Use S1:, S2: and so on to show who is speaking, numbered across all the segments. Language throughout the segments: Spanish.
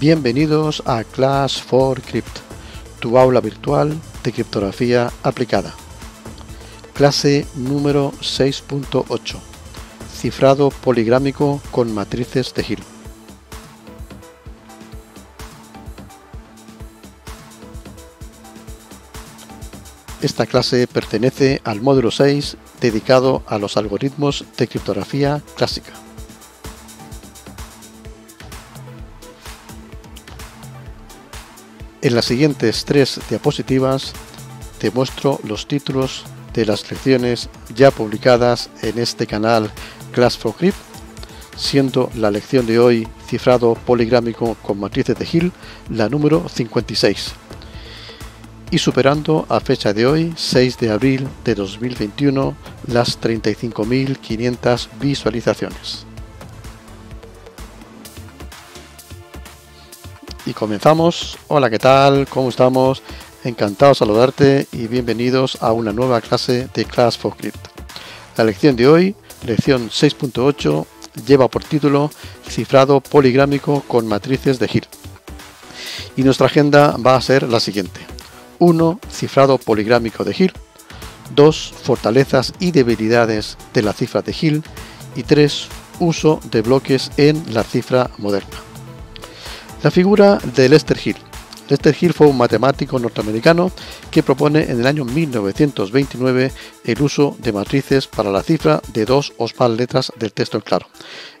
S1: Bienvenidos a Class 4 Crypt, tu aula virtual de criptografía aplicada. Clase número 6.8. Cifrado poligrámico con matrices de Hill. Esta clase pertenece al módulo 6 dedicado a los algoritmos de criptografía clásica. En las siguientes tres diapositivas te muestro los títulos de las lecciones ya publicadas en este canal Class for Grip, siendo la lección de hoy cifrado poligrámico con matrices de Hill la número 56 y superando a fecha de hoy, 6 de abril de 2021, las 35.500 visualizaciones. y comenzamos. Hola, ¿qué tal? ¿Cómo estamos? Encantado de saludarte y bienvenidos a una nueva clase de Class for Crypt La lección de hoy, lección 6.8, lleva por título Cifrado poligrámico con matrices de Hill Y nuestra agenda va a ser la siguiente. 1. Cifrado poligrámico de Hill. 2. Fortalezas y debilidades de la cifra de Hill. Y 3. Uso de bloques en la cifra moderna. La figura de Lester Hill. Lester Hill fue un matemático norteamericano que propone en el año 1929 el uso de matrices para la cifra de dos o más letras del texto en claro.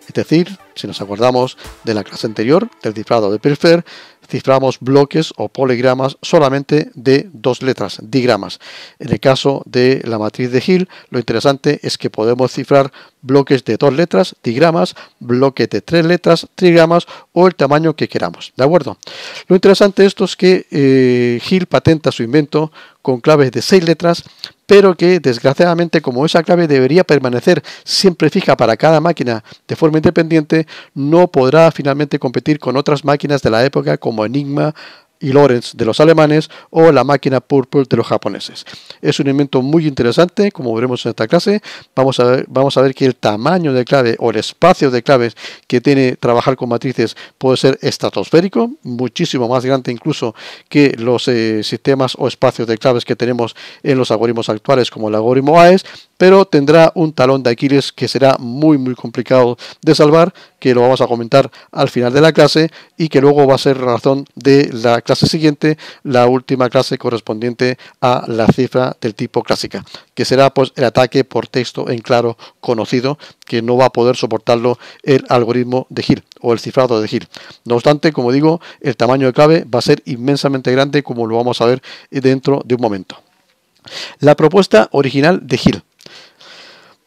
S1: Es decir, si nos acordamos de la clase anterior, del cifrado de Perfer, ciframos bloques o poligramas solamente de dos letras, digramas. En el caso de la matriz de Hill, lo interesante es que podemos cifrar bloques de dos letras, digramas, bloques de tres letras, trigramas o el tamaño que queramos. ¿De acuerdo? Lo interesante de esto es que eh, Hill patenta su invento con claves de seis letras pero que desgraciadamente como esa clave debería permanecer siempre fija para cada máquina de forma independiente, no podrá finalmente competir con otras máquinas de la época como Enigma, y Lorenz de los alemanes o la máquina Purple de los japoneses. Es un elemento muy interesante, como veremos en esta clase. Vamos a ver, vamos a ver que el tamaño de clave o el espacio de claves que tiene trabajar con matrices puede ser estratosférico, muchísimo más grande incluso que los eh, sistemas o espacios de claves que tenemos en los algoritmos actuales como el algoritmo AES pero tendrá un talón de Aquiles que será muy muy complicado de salvar, que lo vamos a comentar al final de la clase y que luego va a ser razón de la clase siguiente, la última clase correspondiente a la cifra del tipo clásica, que será pues, el ataque por texto en claro conocido, que no va a poder soportarlo el algoritmo de Hill o el cifrado de Hill. No obstante, como digo, el tamaño de clave va a ser inmensamente grande como lo vamos a ver dentro de un momento. La propuesta original de Hill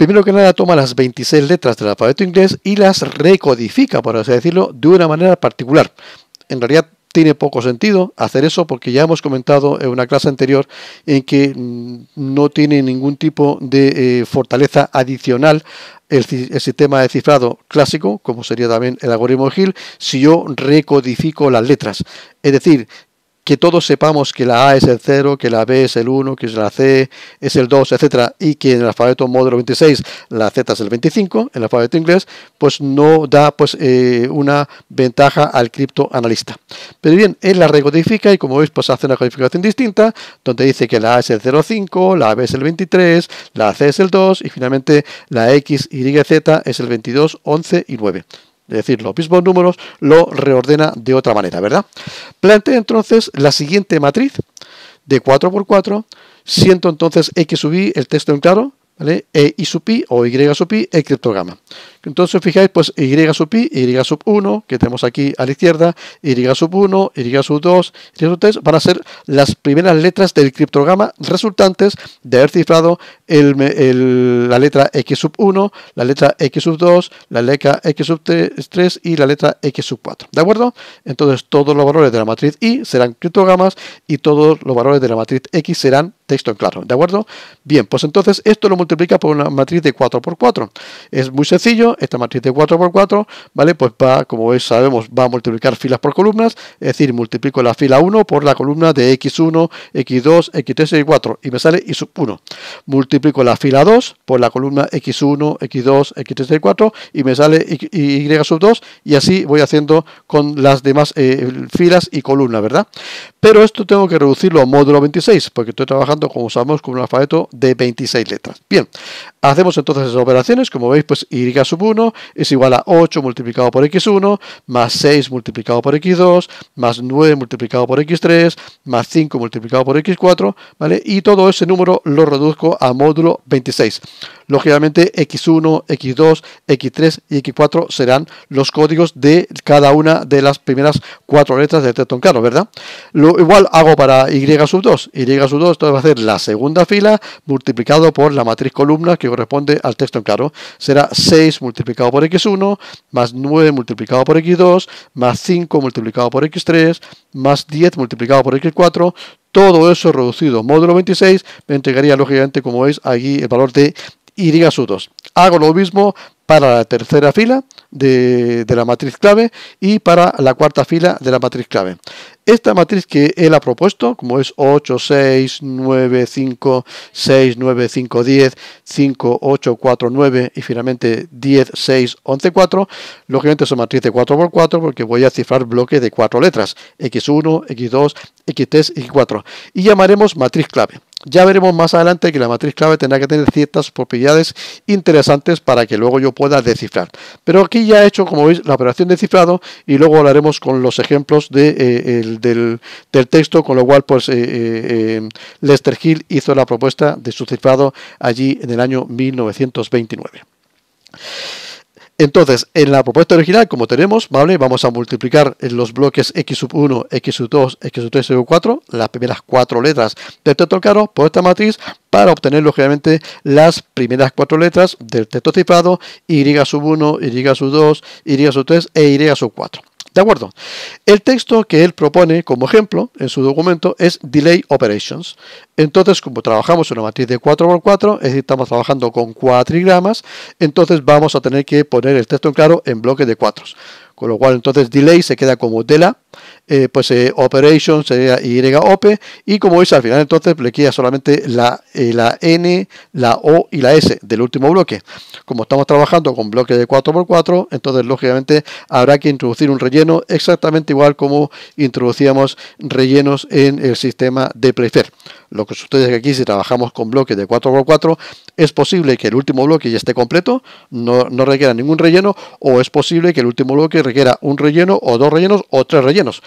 S1: primero que nada toma las 26 letras del alfabeto inglés y las recodifica, por así decirlo, de una manera particular. En realidad tiene poco sentido hacer eso porque ya hemos comentado en una clase anterior en que mm, no tiene ningún tipo de eh, fortaleza adicional el, sistema de cifrado clásico, como sería también el algoritmo Hill, si yo recodifico las letras. Es decir, que todos sepamos que la A es el 0, que la B es el 1, que la C es el 2, etcétera, y que en el alfabeto módulo 26 la Z es el 25, en el alfabeto inglés, pues no da pues eh, una ventaja al criptoanalista. Pero bien, él la recodifica y como veis, pues hace una codificación distinta, donde dice que la A es el 0,5, la B es el 23, la C es el 2 y finalmente la X, Y, Z es el 22, 11 y 9 es decir, los mismos números, lo reordena de otra manera, ¿verdad? Plantea entonces la siguiente matriz de 4 por 4, siento entonces x sub i el texto en claro, ¿vale? E y sub pi o y sub pi, el criptograma. Entonces, fijáis, pues y sub pi, y sub 1, que tenemos aquí a la izquierda, y sub 1, y sub 2, y sub 3, van a ser las primeras letras del criptograma resultantes de haber cifrado la letra x sub 1, la letra x sub 2, la letra x sub 3 y la letra x sub 4. ¿De acuerdo? Entonces, todos los valores de la matriz Y serán criptogramas y todos los valores de la matriz X serán texto en claro. ¿De acuerdo? Bien, pues entonces esto lo multiplica por una matriz de 4 por 4. Es muy sencillo esta matriz de 4x4, ¿vale? Pues va, como veis, sabemos, va a multiplicar filas por columnas, es decir, multiplico la fila 1 por la columna de x1, x2, x3 x 4, y me sale y sub 1. Multiplico la fila 2 por la columna x1, x2, x3 x 4, y me sale y, sub 2, y así voy haciendo con las demás eh, filas y columnas, ¿verdad? Pero esto tengo que reducirlo a módulo 26, porque estoy trabajando, como sabemos, con un alfabeto de 26 letras. Bien, hacemos entonces esas operaciones, como veis, pues y sub 1 es igual a 8 multiplicado por x1, más 6 multiplicado por x2, más 9 multiplicado por x3, más 5 multiplicado por x4, ¿vale? Y todo ese número lo reduzco a módulo 26. Lógicamente, X1, X2, X3 y X4 serán los códigos de cada una de las primeras cuatro letras del texto en claro, ¿verdad? Lo igual hago para Y sub 2. Y sub 2 entonces va a ser la segunda fila multiplicado por la matriz columna que corresponde al texto en claro. Será 6 multiplicado por X1, más 9 multiplicado por X2, más 5 multiplicado por X3, más 10 multiplicado por X4, todo eso reducido módulo 26 me entregaría lógicamente como veis aquí el valor de y diga su 2. Hago lo mismo para la tercera fila de, la matriz clave y para la cuarta fila de la matriz clave. Esta matriz que él ha propuesto, como es 8, 6, 9, 5, 6, 9, 5, 10, 5, 8, 4, 9 y finalmente 10, 6, 11, 4, lógicamente son matriz de 4 por 4 porque voy a cifrar bloques de 4 letras, x1, x2, x3, x4 y llamaremos matriz clave. Ya veremos más adelante que la matriz clave tendrá que tener ciertas propiedades interesantes para que luego yo pueda descifrar. Pero aquí ya he hecho, como veis, la operación de cifrado y luego hablaremos con los ejemplos eh, del, texto, con lo cual pues eh, eh, Lester Hill hizo la propuesta de su cifrado allí en el año 1929. Entonces, en la propuesta original, como tenemos, ¿vale? Vamos a multiplicar en los bloques x1, x2, x3, x4, las primeras cuatro letras del texto caro por esta matriz para obtener, lógicamente, las primeras cuatro letras del texto cifrado y1, y2, y3 e y4. De acuerdo. El texto que él propone como ejemplo en su documento es Delay Operations. Entonces, como trabajamos una matriz de 4x4, es decir, estamos trabajando con cuatrigramas, entonces vamos a tener que poner el texto en claro en bloques de cuatro. Con lo cual, entonces, delay se queda como dela. Eh, pues eh, Operation sería y op y como veis al final entonces le solamente la, eh, la N, la O y la S del último bloque. Como estamos trabajando con bloques de 4x4, entonces lógicamente habrá que introducir un relleno exactamente igual como introducíamos rellenos en el sistema de prefer. Lo que sucede que aquí si trabajamos con bloques de 4x4 es posible que el último bloque ya esté completo, no, requiera ningún relleno o es posible que el último bloque requiera un relleno o dos rellenos o tres rellenos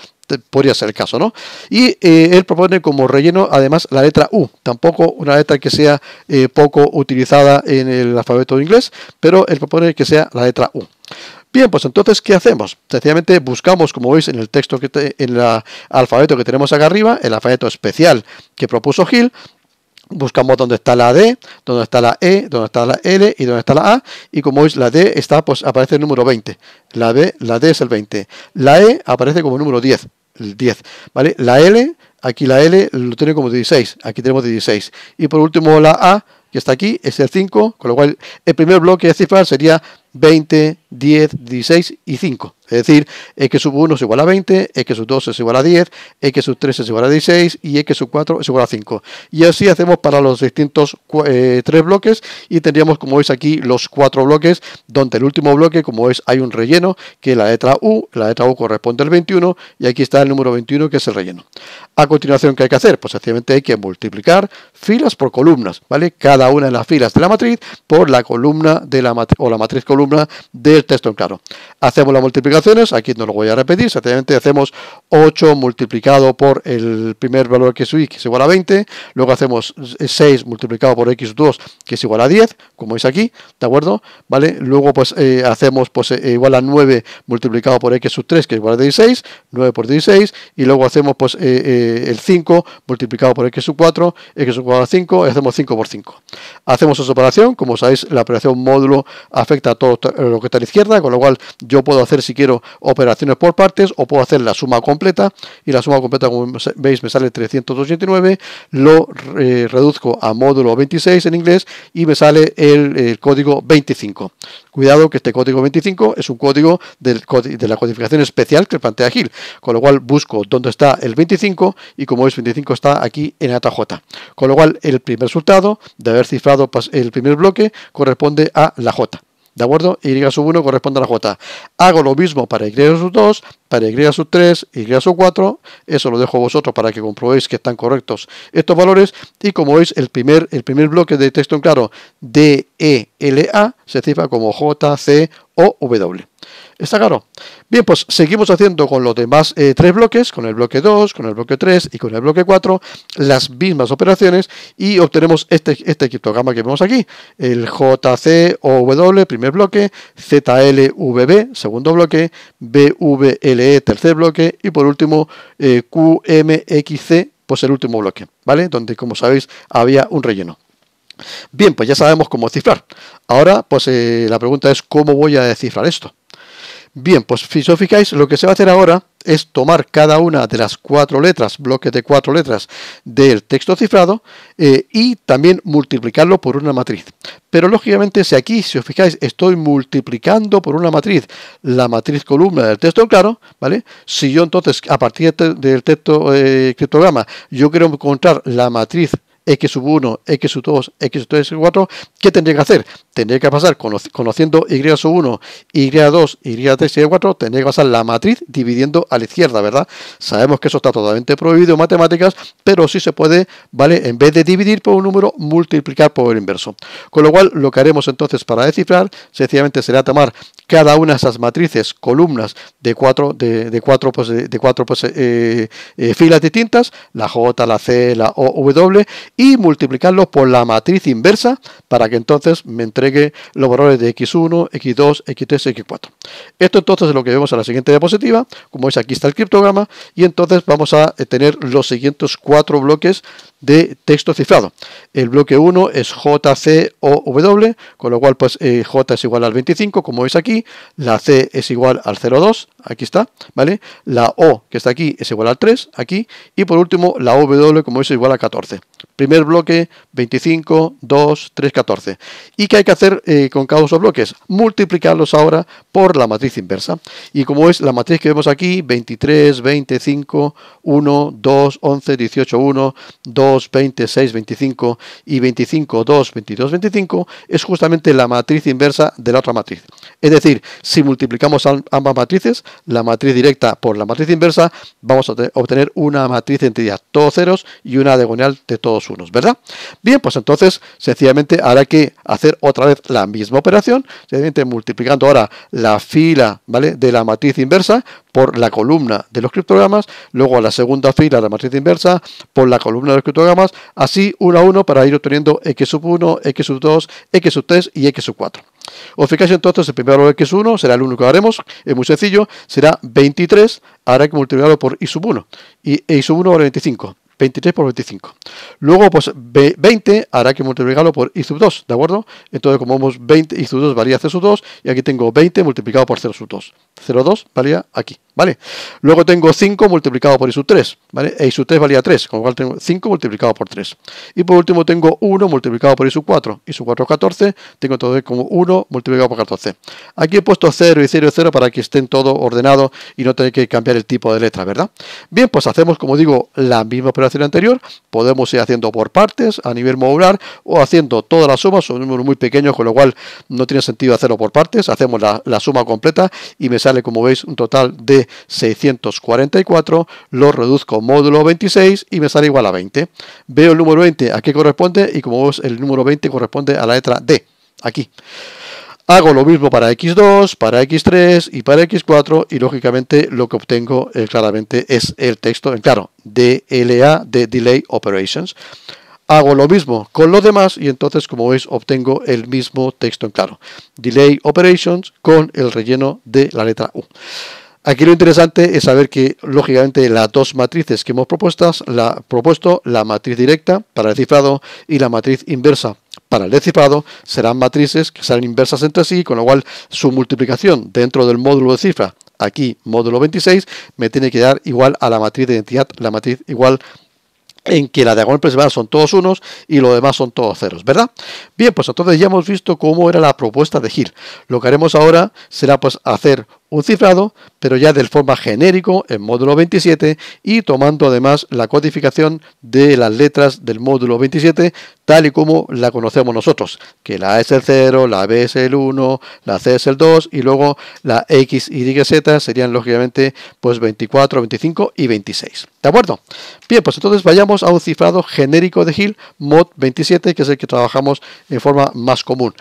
S1: podría ser el caso, ¿no? Y eh, él propone como relleno además la letra U, tampoco una letra que sea eh, poco utilizada en el alfabeto inglés, pero él propone que sea la letra U. Bien, pues entonces, ¿qué hacemos? Sencillamente buscamos, como veis en el texto, que en el alfabeto que tenemos acá arriba, el alfabeto especial que propuso Gil, buscamos dónde está la D, dónde está la E, dónde está la L y dónde está la A. Y como veis, la D está, pues aparece el número 20. La D, la D es el 20. La E aparece como número 10. El 10, ¿vale? La L, aquí la L lo tiene como 16, aquí tenemos 16. Y por último la A, que está aquí, es el 5, con lo cual el primer bloque de cifras sería 20, 10, 16 y 5. Es decir, x sub 1 es igual a 20, x sub 2 es igual a 10, x sub 3 es igual a 16 y x sub 4 es igual a 5. Y así hacemos para los distintos eh, tres bloques y tendríamos, como veis aquí, los cuatro bloques, donde el último bloque, como es, hay un relleno, que la letra U, la letra U corresponde al 21 y aquí está el número 21 que es el relleno. A continuación, ¿qué hay que hacer? Pues sencillamente hay que multiplicar filas por columnas, ¿vale? Cada una de las filas de la matriz por la columna de la o la matriz columna del texto en claro. Hacemos las multiplicaciones, aquí no lo voy a repetir, sencillamente hacemos 8 multiplicado por el primer valor que es y, que es igual a 20, luego hacemos 6 multiplicado por x2, que es igual a 10, como es aquí, ¿de acuerdo? ¿Vale? Luego pues eh, hacemos pues eh, igual a 9 multiplicado por x 3, que es igual a 16, 9 por 16, y luego hacemos pues eh, el 5 multiplicado por x 4, x a 5, y hacemos 5 por 5. Hacemos esa operación, como sabéis, la operación módulo afecta a todos eh, lo que está a la izquierda, con lo cual yo puedo hacer si quiero operaciones por partes o puedo hacer la suma completa y la suma completa como veis me sale 389, lo eh, reduzco a módulo 26 en inglés y me sale el, código 25. Cuidado que este código 25 es un código de la codificación especial que plantea Gil, con lo cual busco dónde está el 25 y como veis 25 está aquí en ATJ. Con lo cual el primer resultado de haber cifrado el primer bloque corresponde a la J. ¿De acuerdo? Y sub 1 corresponde a la J. Hago lo mismo para Y sub 2, para Y sub 3, Y sub 4. Eso lo dejo a vosotros para que comprobéis que están correctos estos valores. Y como veis, el primer, el primer bloque de texto en claro, D, e L, se cifra como J, C o W. ¿Está claro? Bien, pues seguimos haciendo con los demás eh, tres bloques, con el bloque 2, con el bloque 3 y con el bloque 4, las mismas operaciones y obtenemos este, este criptograma que vemos aquí, el JCOW, primer bloque, ZLVB, segundo bloque, BVLE, tercer bloque y por último eh, QMXC, pues el último bloque, ¿vale? Donde, como sabéis, había un relleno. Bien, pues ya sabemos cómo cifrar. Ahora, pues eh, la pregunta es, ¿cómo voy a descifrar esto? Bien, pues si os fijáis, lo que se va a hacer ahora es tomar cada una de las cuatro letras, bloques de cuatro letras del texto cifrado eh, y también multiplicarlo por una matriz. Pero lógicamente si aquí, si os fijáis, estoy multiplicando por una matriz la matriz columna del texto claro, ¿vale? Si yo entonces a partir del texto eh, criptograma yo quiero encontrar la matriz x sub 1, x sub 2, x sub 3, x 4, ¿qué tendría que hacer? Tendría que pasar, conociendo y sub 1, y 2, y 3 y 4, tendría que pasar la matriz dividiendo a la izquierda, ¿verdad? Sabemos que eso está totalmente prohibido en matemáticas, pero sí se puede, ¿vale? En vez de dividir por un número, multiplicar por el inverso. Con lo cual, lo que haremos entonces para descifrar, sencillamente será tomar cada una de esas matrices, columnas de cuatro, de, cuatro, pues, de, eh, eh, filas distintas, la J, la C, la O, W, y multiplicarlo por la matriz inversa para que entonces me entregue los valores de x1, x2, x3, x4. Esto entonces es lo que vemos en la siguiente diapositiva. Como veis aquí está el criptograma y entonces vamos a tener los siguientes cuatro bloques de texto cifrado. El bloque 1 es o w, con lo cual pues eh, J es igual al 25, como veis aquí, la C es igual al 0,2, aquí está, ¿vale? La O que está aquí es igual al 3, aquí, y por último la W, como es igual a 14. Primer bloque, 25, 2, 3, 14. ¿Y qué hay que hacer eh, con cada uno de esos bloques? Multiplicarlos ahora por la matriz inversa. Y como es la matriz que vemos aquí, 23, 25, 1, 2, 11, 18, 1, 2, 2, 20, 25 y 25, 2, 22, 25 es justamente la matriz inversa de la otra matriz. Es decir, si multiplicamos ambas matrices, la matriz directa por la matriz inversa, vamos a obtener una matriz de entidad todos ceros y una diagonal de todos unos, ¿verdad? Bien, pues entonces sencillamente habrá que hacer otra vez la misma operación, sencillamente multiplicando ahora la fila ¿vale? de la matriz inversa por la columna de los criptogramas, luego a la segunda fila la matriz inversa por la columna de los criptogramas, así uno a uno para ir obteniendo x1, sub x2, sub x3 sub y x4. sub Os fijáis entonces, el primero valor x1 será el único que haremos, es muy sencillo, será 23, ahora hay que multiplicarlo por i1, y sub 1 vale 25. 23 por 25. Luego, pues 20 hará que multiplicarlo por i sub 2, ¿de acuerdo? Entonces, como hemos 20 i sub 2 varía c sub 2, y aquí tengo 20 multiplicado por 0 sub 2. 0 2 valía aquí, ¿vale? Luego tengo 5 multiplicado por i sub 3, ¿vale? E i 3 valía 3, con lo cual tengo 5 multiplicado por 3. Y por último tengo 1 multiplicado por i 4, i sub 4 es 14, tengo entonces como 1 multiplicado por 14. Aquí he puesto 0 y 0 y 0 para que estén todo ordenado y no tener que cambiar el tipo de letra, ¿verdad? Bien, pues hacemos, como digo, la misma operación anterior, podemos ir haciendo por partes a nivel modular o haciendo todas las sumas, son números muy pequeños, con lo cual no tiene sentido hacerlo por partes, hacemos la, suma completa y me sale, como veis, un total de 644, lo reduzco módulo 26 y me sale igual a 20. Veo el número 20 a qué corresponde y como veis el número 20 corresponde a la letra D, aquí. Hago lo mismo para X2, para X3 y para X4 y lógicamente lo que obtengo eh, claramente es el texto, en claro, DLA de Delay Operations. Hago lo mismo con lo demás y entonces como veis obtengo el mismo texto en claro. Delay Operations con el relleno de la letra U. Aquí lo interesante es saber que, lógicamente, las dos matrices que hemos propuestas, la, propuesto, la matriz directa para el cifrado y la matriz inversa para el decifrado serán matrices que serán inversas entre sí, con lo cual su multiplicación dentro del módulo de cifra, aquí módulo 26, me tiene que dar igual a la matriz de identidad, la matriz igual en que la diagonal principal son todos unos y lo demás son todos ceros, ¿verdad? Bien, pues entonces ya hemos visto cómo era la propuesta de Gir. Lo que haremos ahora será pues hacer un cifrado, pero ya de forma genérico en módulo 27 y tomando además la codificación de las letras del módulo 27 tal y como la conocemos nosotros, que la A es el 0, la B es el 1, la C es el 2 y luego la X, Y, Z serían lógicamente pues 24, 25 y 26. ¿De acuerdo? Bien, pues entonces vayamos a un cifrado genérico de Hill mod 27, que es el que trabajamos en forma más común.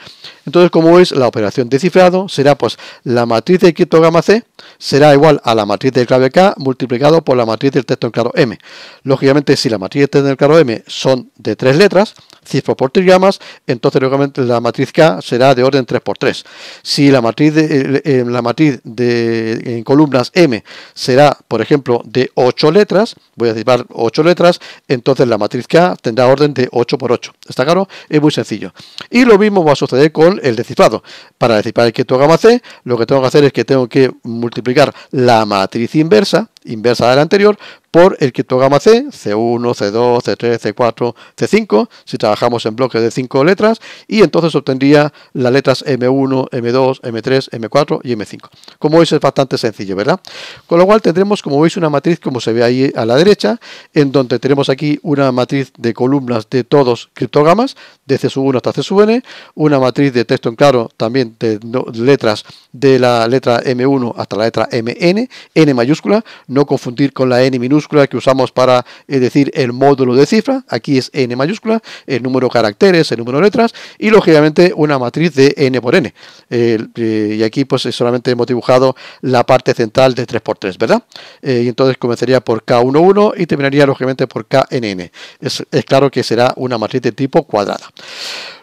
S1: Entonces, como veis, la operación de cifrado será pues la matriz de quinto criptograma C será igual a la matriz del clave K multiplicado por la matriz del texto en claro M. Lógicamente, si la matriz del texto en claro M son de 3 letras, cifro por trigramas, entonces lógicamente la matriz K será de orden 3 por 3 Si la matriz eh, eh, la matriz de en columnas M será, por ejemplo, de 8 letras, voy a decir 8 letras, entonces la matriz K tendrá orden de 8 por ¿Está claro? Es muy sencillo. Y lo mismo va a suceder con el descifrado. Para descifrar el keto gamma C, lo que tengo que hacer es que tengo que multiplicar la matriz inversa inversa de la anterior por el criptograma C, C1, C2, C3, C4, C5, si trabajamos en bloques de 5 letras, y entonces obtendría las letras M1, M2, M3, M4 y M5. Como veis es bastante sencillo, ¿verdad? Con lo cual tendremos, como veis, una matriz como se ve ahí a la derecha, en donde tenemos aquí una matriz de columnas de todos criptogramas, de C1 hasta c una matriz de texto en claro también de letras de la letra M1 hasta la letra MN, N mayúscula, no confundir con la n minúscula que usamos para eh, decir el módulo de cifra, aquí es n mayúscula, el número de caracteres, el número de letras y lógicamente una matriz de n por n. Eh, y aquí pues eh, solamente hemos dibujado la parte central de 3x3, ¿verdad? y entonces comenzaría por K11 y terminaría lógicamente por KNN. Es, es claro que será una matriz de tipo cuadrada.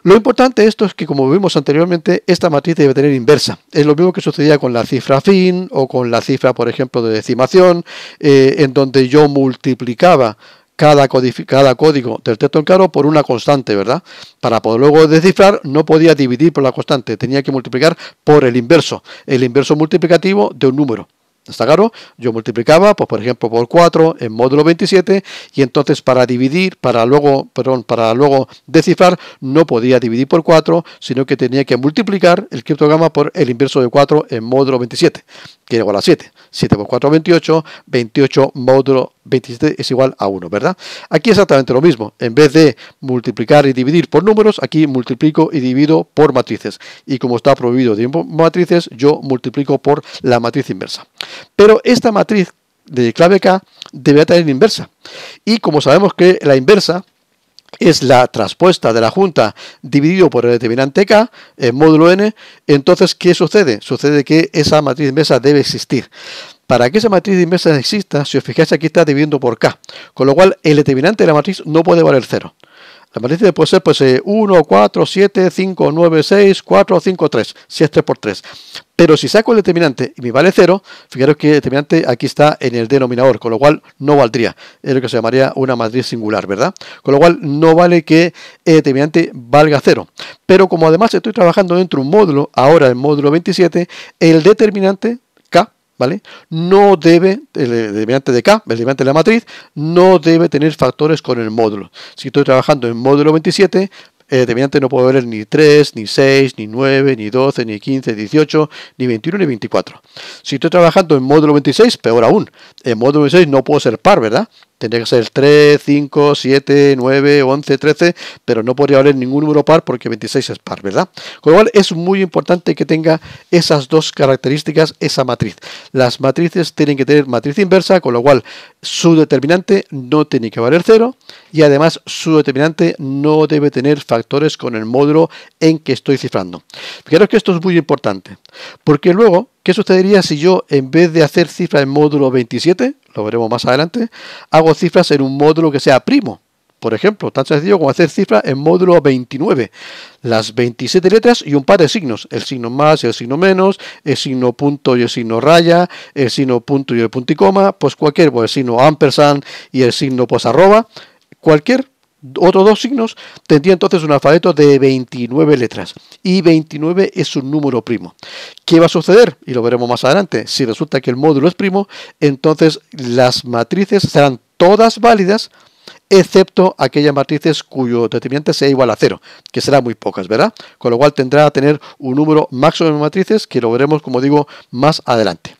S1: Lo importante esto es que, como vimos anteriormente, esta matriz debe tener inversa. Es lo mismo que sucedía con la cifra fin o con la cifra, por ejemplo, de decimación, eh, en donde yo multiplicaba cada, cada, código del texto en claro por una constante, ¿verdad? Para poder luego descifrar, no podía dividir por la constante, tenía que multiplicar por el inverso, el inverso multiplicativo de un número. ¿Está claro? Yo multiplicaba, pues por ejemplo, por 4 en módulo 27 y entonces para dividir, para luego, perdón, para luego descifrar, no podía dividir por 4, sino que tenía que multiplicar el criptograma por el inverso de 4 en módulo 27, que era igual a 7. 7 por 4, 28, 28 módulo 27 es igual a 1, ¿verdad? Aquí exactamente lo mismo. En vez de multiplicar y dividir por números, aquí multiplico y divido por matrices. Y como está prohibido de matrices, yo multiplico por la matriz inversa. Pero esta matriz de clave K debe tener inversa. Y como sabemos que la inversa es la traspuesta de la junta dividido por el determinante K, en módulo N, entonces, ¿qué sucede? Sucede que esa matriz inversa debe existir. Para que esa matriz de inversas exista, si os fijáis aquí está dividiendo por k, con lo cual el determinante de la matriz no puede valer 0. La matriz puede ser pues, 1, 4, 7, 5, 9, 6, 4, 5, 3, si es 3 por 3. Pero si saco el determinante y me vale 0, fijaros que el determinante aquí está en el denominador, con lo cual no valdría. Es lo que se llamaría una matriz singular, ¿verdad? Con lo cual no vale que el determinante valga 0. Pero como además estoy trabajando dentro de un módulo, ahora el módulo 27, el determinante ¿vale? No debe, el mediante de K, el de la matriz, no debe tener factores con el módulo. Si estoy trabajando en módulo 27, el mediante no puede haber ni 3, ni 6, ni 9, ni 12, ni 15, 18, ni 21, ni 24. Si estoy trabajando en módulo 26, peor aún. En módulo 26 no puedo ser par, ¿verdad? Tendría que ser 3, 5, 7, 9, 11, 13, pero no podría haber ningún número par porque 26 es par, ¿verdad? Con lo cual es muy importante que tenga esas dos características, esa matriz. Las matrices tienen que tener matriz inversa, con lo cual su determinante no tiene que valer 0 y además su determinante no debe tener factores con el módulo en que estoy cifrando. Fijaros que esto es muy importante, porque luego ¿Qué sucedería si yo, en vez de hacer cifras en módulo 27, lo veremos más adelante, hago cifras en un módulo que sea primo? Por ejemplo, tan sencillo como hacer cifras en módulo 29. Las 27 letras y un par de signos. El signo más, el signo menos, el signo punto y el signo raya, el signo punto y el punto y coma, pues cualquier, pues el signo ampersand y el signo pues arroba, cualquier otros dos signos, tendría entonces un alfabeto de 29 letras. Y 29 es un número primo. ¿Qué va a suceder? Y lo veremos más adelante. Si resulta que el módulo es primo, entonces las matrices serán todas válidas, excepto aquellas matrices cuyo determinante sea igual a cero, que será muy pocas, ¿verdad? Con lo cual tendrá a tener un número máximo de matrices que lo veremos, como digo, más adelante.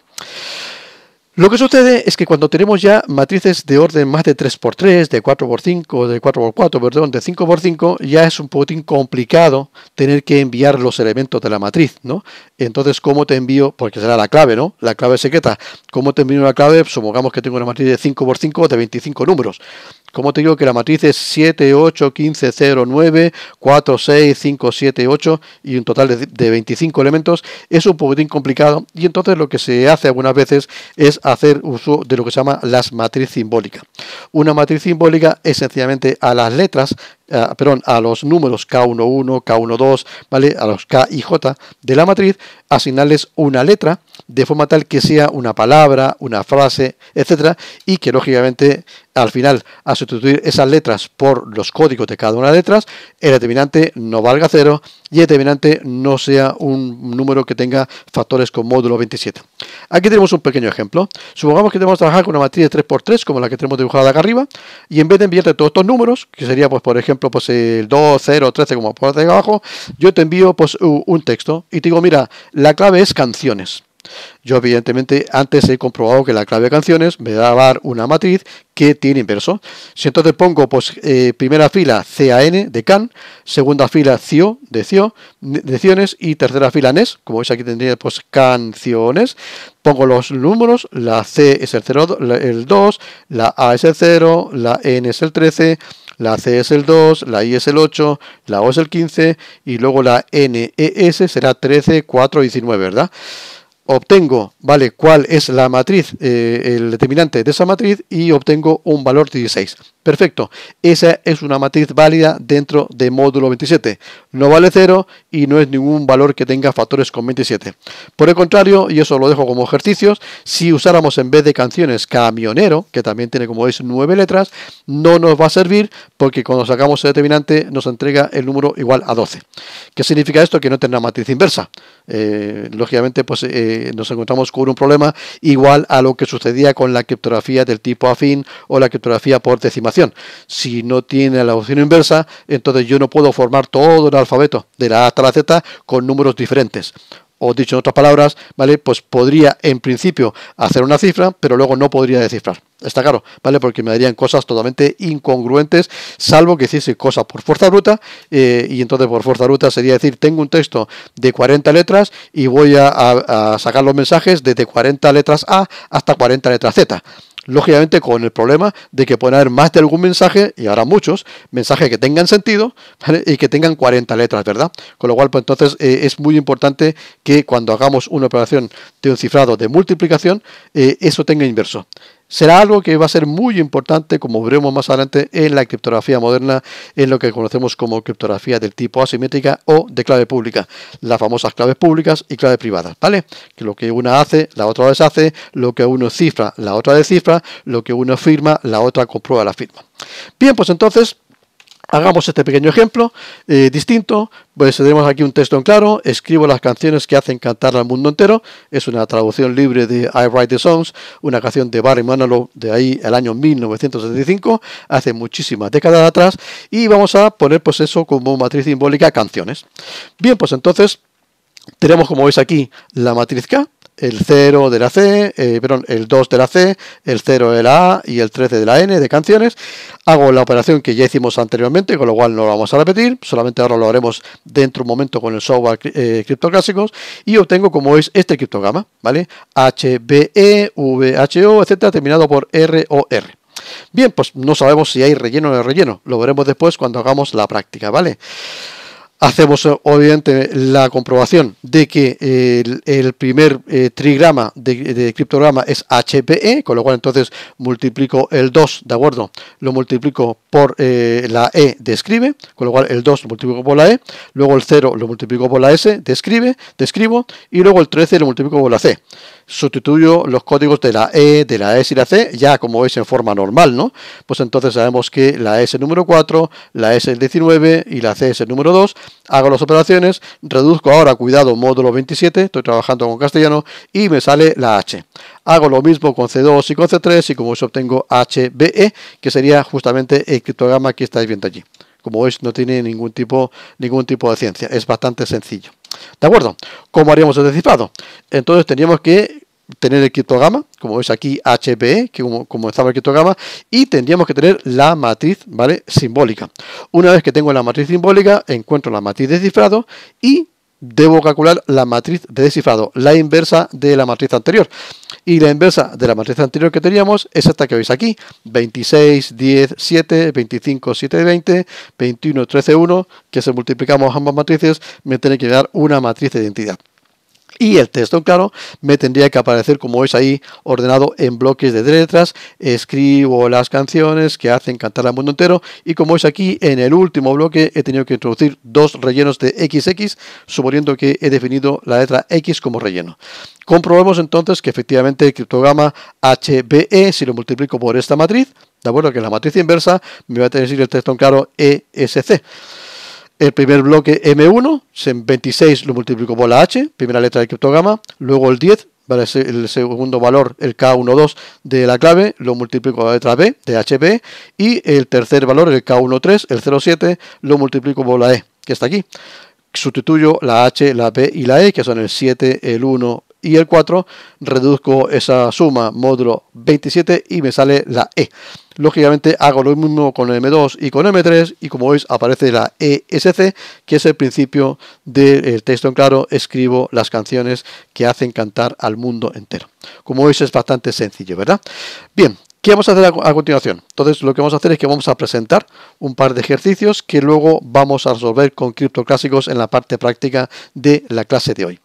S1: Lo que sucede es que cuando tenemos ya matrices de orden más de 3x3, de 4x5, de 4x4, perdón, de 5x5, ya es un poquitín complicado tener que enviar los elementos de la matriz, ¿no? Entonces, ¿cómo te envío? Porque será la clave, ¿no? La clave secreta. ¿Cómo te envío una clave? Supongamos que tengo una matriz de 5x5 de 25 números. ¿Cómo te digo que la matriz es 7, 8, 15, 0, 9, 4, 6, 5, 7, 8 y un total de, 25 elementos? Es un poquitín complicado y entonces lo que se hace algunas veces es hacer uso de lo que se llama las matriz simbólica. Una matriz simbólica es sencillamente a las letras perdón, a los números K11, K12, ¿vale? A los K y J de la matriz, asignarles una letra de forma tal que sea una palabra, una frase, etcétera, y que lógicamente al final, a sustituir esas letras por los códigos de cada una de las letras, el determinante no valga cero y el determinante no sea un número que tenga factores con módulo 27. Aquí tenemos un pequeño ejemplo. Supongamos que tenemos que trabajar con una matriz de 3x3, como la que tenemos dibujada acá arriba, y en vez de enviarte todos estos números, que sería, pues, por ejemplo, ejemplo, pues el 2, 0, 13, como por de abajo, yo te envío pues, un texto y te digo, mira, la clave es canciones. Yo evidentemente antes he comprobado que la clave de canciones me va a dar una matriz que tiene inverso. Si entonces pongo pues eh, primera fila N de CAN, segunda fila CIO de CIO, de CIONES y tercera fila NES, como veis aquí tendría pues canciones, pongo los números, la C es el 0, el 2, la A es el 0, la N es el 13, la C es el 2, la I es el 8, la O es el 15 y luego la NES será 13, 4 y 19, ¿verdad? obtengo, ¿vale? ¿Cuál es la matriz, eh, el determinante de esa matriz? Y obtengo un valor 16. Perfecto. Esa es una matriz válida dentro de módulo 27. No vale 0 y no es ningún valor que tenga factores con 27. Por el contrario, y eso lo dejo como ejercicios, si usáramos en vez de canciones camionero, que también tiene como veis 9 letras, no nos va a servir porque cuando sacamos el determinante nos entrega el número igual a 12. ¿Qué significa esto? Que no tendrá matriz inversa. Eh, lógicamente, pues... Eh, nos encontramos con un problema igual a lo que sucedía con la criptografía del tipo afín o la criptografía por decimación. Si no tiene la opción inversa, entonces yo no puedo formar todo el alfabeto de la A hasta la Z con números diferentes o dicho en otras palabras, ¿vale? Pues podría en principio hacer una cifra, pero luego no podría descifrar. Está claro, ¿vale? Porque me darían cosas totalmente incongruentes, salvo que hiciese cosas por fuerza bruta, eh, y entonces por fuerza bruta sería decir, tengo un texto de 40 letras y voy a sacar los mensajes desde 40 letras A hasta 40 letras Z lógicamente con el problema de que pueden haber más de algún mensaje, y ahora muchos, mensajes que tengan sentido y que tengan 40 letras, ¿verdad? Con lo cual, pues entonces eh, es muy importante que cuando hagamos una operación de un cifrado de multiplicación, eh, eso tenga inverso será algo que va a ser muy importante, como veremos más adelante, en la criptografía moderna, en lo que conocemos como criptografía del tipo asimétrica o de clave pública, las famosas claves públicas y claves privadas, ¿vale? Que lo que una hace, la otra deshace, lo que uno cifra, la otra descifra, lo que uno firma, la otra comprueba la firma. Bien, pues entonces Hagamos este pequeño ejemplo eh, distinto, pues eh, tenemos aquí un texto en claro, escribo las canciones que hacen cantar al mundo entero, es una traducción libre de I Write the Songs, una canción de Barry Manilow de ahí el año 1975, hace muchísimas décadas atrás, y vamos a poner pues eso como matriz simbólica canciones. Bien, pues entonces tenemos como veis aquí la matriz K, el 0 de la C, eh, perdón, el 2 de la C, el 0 de la A y el 13 de la N de canciones. Hago la operación que ya hicimos anteriormente, con lo cual no la vamos a repetir, solamente ahora lo haremos dentro de un momento con el software eh, y obtengo como es este criptograma, ¿vale? h e o etcétera, terminado por ROR. Bien, pues no sabemos si hay relleno o no relleno, lo veremos después cuando hagamos la práctica, ¿vale? vale hacemos eh, obviamente la comprobación de que eh, el, primer eh, trigrama de, criptograma es HPE, con lo cual entonces multiplico el 2, ¿de acuerdo? Lo multiplico por la E describe, con lo cual el 2 lo multiplico por la E, luego el 0 lo multiplico por la S, describe, describo, y luego el 13 lo multiplico por la C. Sustituyo los códigos de la E, de la S y la C, ya como veis en forma normal, ¿no? Pues entonces sabemos que la S es el número 4, la S es el 19 y la C es el número 2, hago las operaciones, reduzco ahora, cuidado, módulo 27, estoy trabajando con castellano, y me sale la H. Hago lo mismo con C2 y con C3 y como veis obtengo HBE, que sería justamente el criptograma que estáis viendo allí. Como veis, no tiene ningún tipo, ningún tipo de ciencia, es bastante sencillo. ¿De acuerdo? ¿Cómo haríamos el descifrado? Entonces teníamos que tener el criptograma, como veis aquí HPE, que como, estaba el criptograma, y tendríamos que tener la matriz ¿vale? simbólica. Una vez que tengo la matriz simbólica, encuentro la matriz de cifrado y debo calcular la matriz de descifrado, la inversa de la matriz anterior. Y la inversa de la matriz anterior que teníamos es esta que veis aquí, 26, 10, 7, 25, 7, 20, 21, 13, 1, que si multiplicamos ambas matrices, me tiene que dar una matriz de identidad y el texto claro me tendría que aparecer como es ahí ordenado en bloques de letras escribo las canciones que hacen cantar al mundo entero y como es aquí en el último bloque he tenido que introducir dos rellenos de XX suponiendo que he definido la letra X como relleno comprobemos entonces que efectivamente el criptograma HBE si lo multiplico por esta matriz de acuerdo que la matriz inversa me va a tener que decir el texto en claro ESC el primer bloque M1, 26 lo multiplico por la H, primera letra de criptograma, luego el 10, ¿vale? el segundo valor, el K12 de la clave, lo multiplico por la letra B de HB, y el tercer valor, el K13, el 07, lo multiplico por la E, que está aquí. Sustituyo la H, la B y la E, que son el 7, el 1 y el 4, reduzco esa suma módulo 27 y me sale la E. Lógicamente hago lo mismo con M2 y con M3 y como veis aparece la ESC, que es el principio del texto en claro, escribo las canciones que hacen cantar al mundo entero. Como veis es bastante sencillo, ¿verdad? Bien, ¿Qué vamos a hacer a continuación? Entonces lo que vamos a hacer es que vamos a presentar un par de ejercicios que luego vamos a resolver con criptoclásicos en la parte práctica de la clase de hoy.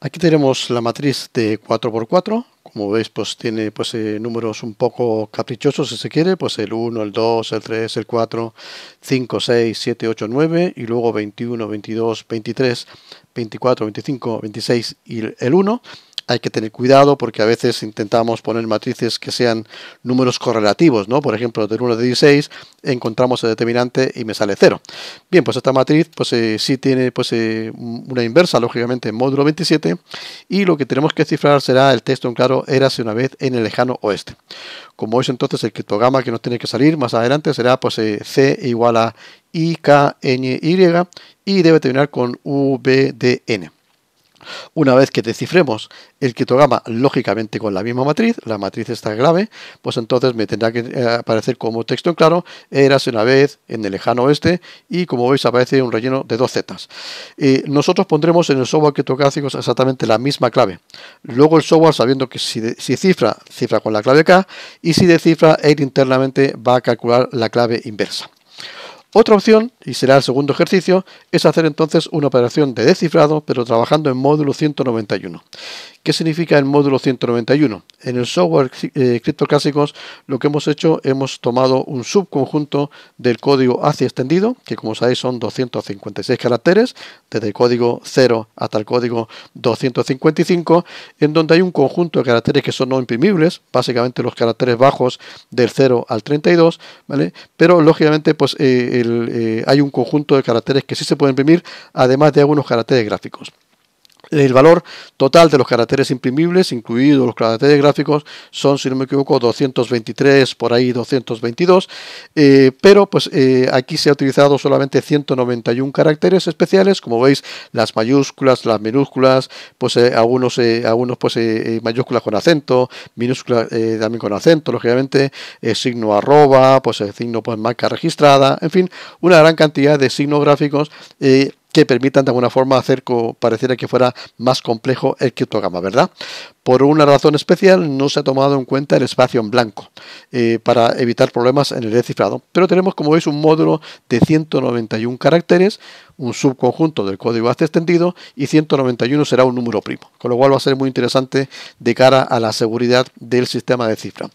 S1: Aquí tenemos la matriz de 4x4, como veis, pues tiene pues, eh, números un poco caprichosos, si se quiere, pues el 1, el 2, el 3, el 4, 5, 6, 7, 8, 9, y luego 21, 22, 23, 24, 25, 26 y el 1 hay que tener cuidado porque a veces intentamos poner matrices que sean números correlativos, ¿no? Por ejemplo, del 1 de 16 encontramos el determinante y me sale 0. Bien, pues esta matriz pues eh, sí tiene pues eh, una inversa, lógicamente, en módulo 27 y lo que tenemos que cifrar será el texto en claro érase una vez en el lejano oeste. Como es entonces el criptograma que nos tiene que salir más adelante será pues eh, C igual a IKNY y debe terminar con VDN. Una vez que descifremos el criptograma, lógicamente con la misma matriz, la matriz está clave, pues entonces me tendrá que eh, aparecer como texto claro, eras una vez en el lejano oeste, y como veis aparece un relleno de dos zetas. Eh, nosotros pondremos en el software criptográfico exactamente la misma clave. Luego el software, sabiendo que si, si cifra, cifra con la clave K, y si descifra, él internamente va a calcular la clave inversa. Otra opción, y será el segundo ejercicio, es hacer entonces una operación de descifrado, pero trabajando en módulo 191, ¿Qué significa el módulo 191? En el software eh, criptoclásicos lo que hemos hecho, hemos tomado un subconjunto del código ACI extendido, que como sabéis son 256 caracteres, desde el código 0 hasta el código 255, en donde hay un conjunto de caracteres que son no imprimibles, básicamente los caracteres bajos del 0 al 32, ¿vale? Pero lógicamente pues eh, eh, hay un conjunto de caracteres que sí se pueden imprimir, además de algunos caracteres gráficos. El valor total de los caracteres imprimibles, incluidos los caracteres gráficos, son, si no me equivoco, 223, por ahí 222, eh, pero pues eh, aquí se ha utilizado solamente 191 caracteres especiales, como veis, las mayúsculas, las minúsculas, pues eh, algunos, algunos pues mayúsculas con acento, minúsculas también con acento, lógicamente, signo arroba, pues el signo pues marca registrada, en fin, una gran cantidad de signos gráficos permitan de alguna forma hacer que pareciera que fuera más complejo el criptograma, ¿verdad? Por una razón especial no se ha tomado en cuenta el espacio en blanco eh, para evitar problemas en el descifrado, pero tenemos como veis un módulo de 191 caracteres un subconjunto del código hasta extendido y 191 será un número primo, con lo cual va a ser muy interesante de cara a la seguridad del sistema de cifra.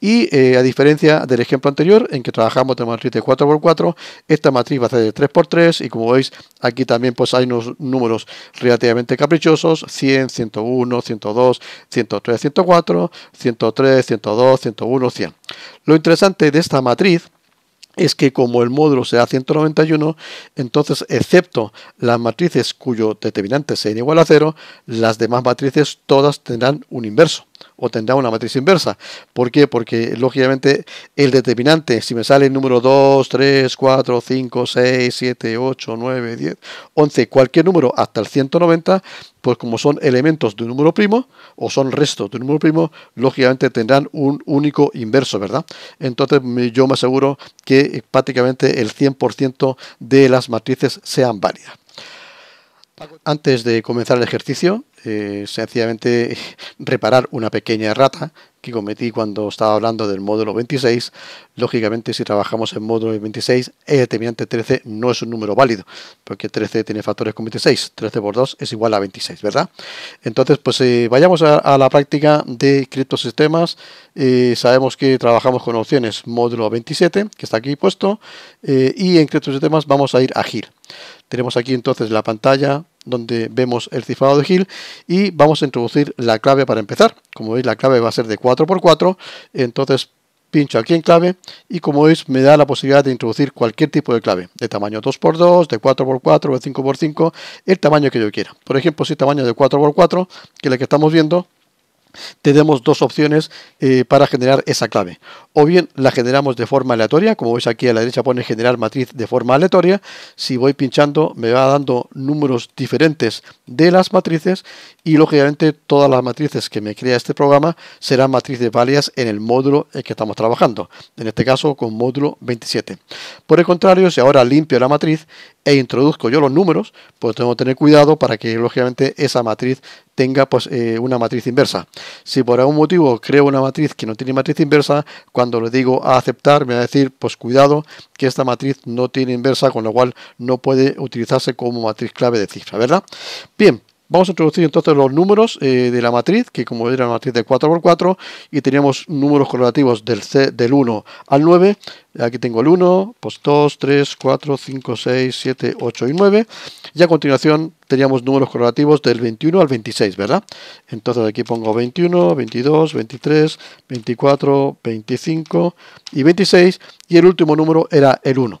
S1: Y eh, a diferencia del ejemplo anterior, en que trabajamos de matriz de 4x4, esta matriz va a ser de 3x3 y como veis aquí también pues hay unos números relativamente caprichosos, 100, 101, 102, 103, 104, 103, 102, 101, 100. Lo interesante de esta matriz es que como el módulo sea 191, entonces excepto las matrices cuyo determinante sea igual a 0, las demás matrices todas tendrán un inverso o tendrá una matriz inversa. ¿Por qué? Porque lógicamente el determinante, si me sale el número 2, 3, 4, 5, 6, 7, 8, 9, 10, 11, cualquier número hasta el 190, pues como son elementos de un número primo o son restos de un número primo, lógicamente tendrán un único inverso, ¿verdad? Entonces yo me aseguro que eh, prácticamente el 100% de las matrices sean válidas. Antes de comenzar el ejercicio, eh, sencillamente reparar una pequeña errata que cometí cuando estaba hablando del módulo 26. Lógicamente, si trabajamos en módulo 26, el determinante 13 no es un número válido, porque 13 tiene factores con 26. 13 por 2 es igual a 26, ¿verdad? Entonces, pues eh, vayamos a, la práctica de criptosistemas. Eh, sabemos que trabajamos con opciones módulo 27, que está aquí puesto, eh, y en criptosistemas vamos a ir a GIR. Tenemos aquí entonces la pantalla donde vemos el cifrado de Hill y vamos a introducir la clave para empezar. Como veis la clave va a ser de 4x4, entonces pincho aquí en clave y como veis me da la posibilidad de introducir cualquier tipo de clave, de tamaño 2x2, de 4x4, de 5x5, el tamaño que yo quiera. Por ejemplo, si tamaño de 4x4, que es la que estamos viendo, tenemos dos opciones eh, para generar esa clave. O bien la generamos de forma aleatoria, como veis aquí a la derecha pone generar matriz de forma aleatoria. Si voy pinchando me va dando números diferentes de las matrices y lógicamente todas las matrices que me crea este programa serán matrices válidas en el módulo en que estamos trabajando. En este caso con módulo 27. Por el contrario, si ahora limpio la matriz e introduzco yo los números, pues tengo que tener cuidado para que lógicamente esa matriz tenga pues, eh, una matriz inversa. Si por algún motivo creo una matriz que no tiene matriz inversa, cuando le digo a aceptar, me va a decir, pues cuidado, que esta matriz no tiene inversa, con lo cual no puede utilizarse como matriz clave de cifra, ¿verdad? Bien, Vamos a introducir entonces los números eh, de la matriz, que como era una matriz de 4x4, y teníamos números correlativos del, C, del 1 al 9. Aquí tengo el 1, pues 2, 3, 4, 5, 6, 7, 8 y 9. Y a continuación teníamos números correlativos del 21 al 26, ¿verdad? Entonces aquí pongo 21, 22, 23, 24, 25 y 26. Y el último número era el 1.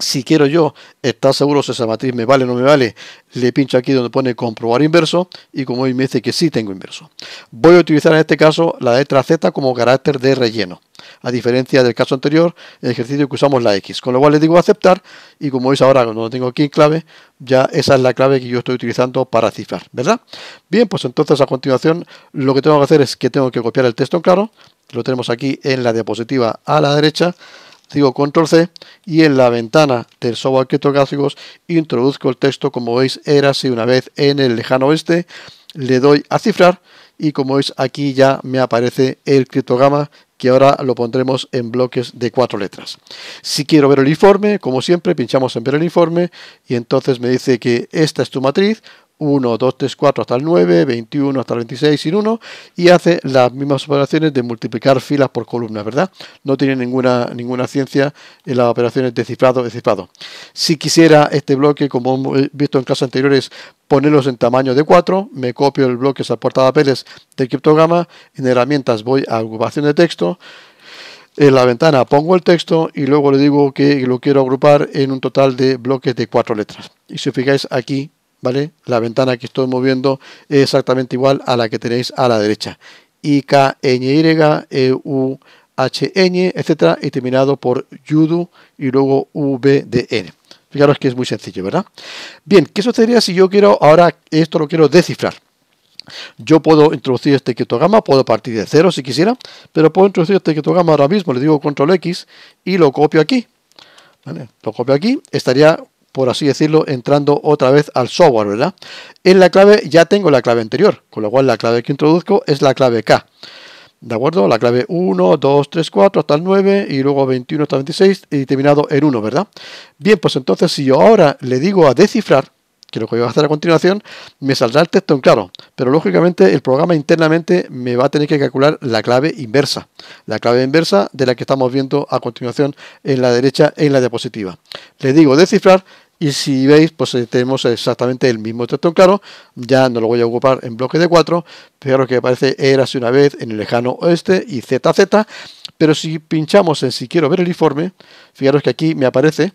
S1: si quiero yo estar seguro si esa matriz me vale o no me vale, le pincho aquí donde pone comprobar inverso y como hoy me dice que sí tengo inverso. Voy a utilizar en este caso la letra Z como carácter de relleno, a diferencia del caso anterior, el ejercicio que usamos la X, con lo cual le digo aceptar y como veis ahora cuando tengo aquí en clave, ya esa es la clave que yo estoy utilizando para cifrar, ¿verdad? Bien, pues entonces a continuación lo que tengo que hacer es que tengo que copiar el texto en claro, lo tenemos aquí en la diapositiva a la derecha, digo control C y en la ventana del software criptográficos introduzco el texto como veis era si una vez en el lejano oeste le doy a cifrar y como veis aquí ya me aparece el criptograma que ahora lo pondremos en bloques de cuatro letras. Si quiero ver el informe, como siempre, pinchamos en ver el informe y entonces me dice que esta es tu matriz, 1, 2, 3, 4 hasta el 9, 21 hasta el 26 sin 1 y hace las mismas operaciones de multiplicar filas por columnas, ¿verdad? No tiene ninguna, ninguna ciencia en las operaciones de cifrado de cifrado. Si quisiera este bloque, como hemos visto en clases anteriores, ponerlos en tamaño de 4, me copio el bloque papeles de criptograma, en herramientas voy a agrupación de texto, en la ventana pongo el texto y luego le digo que lo quiero agrupar en un total de bloques de 4 letras. Y si os fijáis aquí ¿vale? La ventana que estoy moviendo es exactamente igual a la que tenéis a la derecha. I, K, N, Y, E, U, H, N, etcétera, y terminado por Yudu y luego V, D, N. Fijaros que es muy sencillo, ¿verdad? Bien, ¿qué sucedería si yo quiero ahora esto lo quiero descifrar? Yo puedo introducir este criptograma, puedo partir de cero si quisiera, pero puedo introducir este criptograma ahora mismo, le digo control X y lo copio aquí. Lo copio aquí, estaría por así decirlo, entrando otra vez al software, ¿verdad? En la clave ya tengo la clave anterior, con lo cual la clave que introduzco es la clave K. ¿De acuerdo? La clave 1, 2, 3, 4 hasta el 9 y luego 21 hasta el 26 y terminado en 1, ¿verdad? Bien, pues entonces si yo ahora le digo a descifrar, que lo que voy a hacer a continuación, me saldrá el texto en claro, pero lógicamente el programa internamente me va a tener que calcular la clave inversa, la clave inversa de la que estamos viendo a continuación en la derecha en la diapositiva. Le digo descifrar y si veis, pues eh, tenemos exactamente el mismo texto en claro, ya no lo voy a ocupar en bloque de 4, fijaros que aparece érase una vez en el lejano oeste y ZZ, pero si pinchamos en si quiero ver el informe, fijaros que aquí me aparece,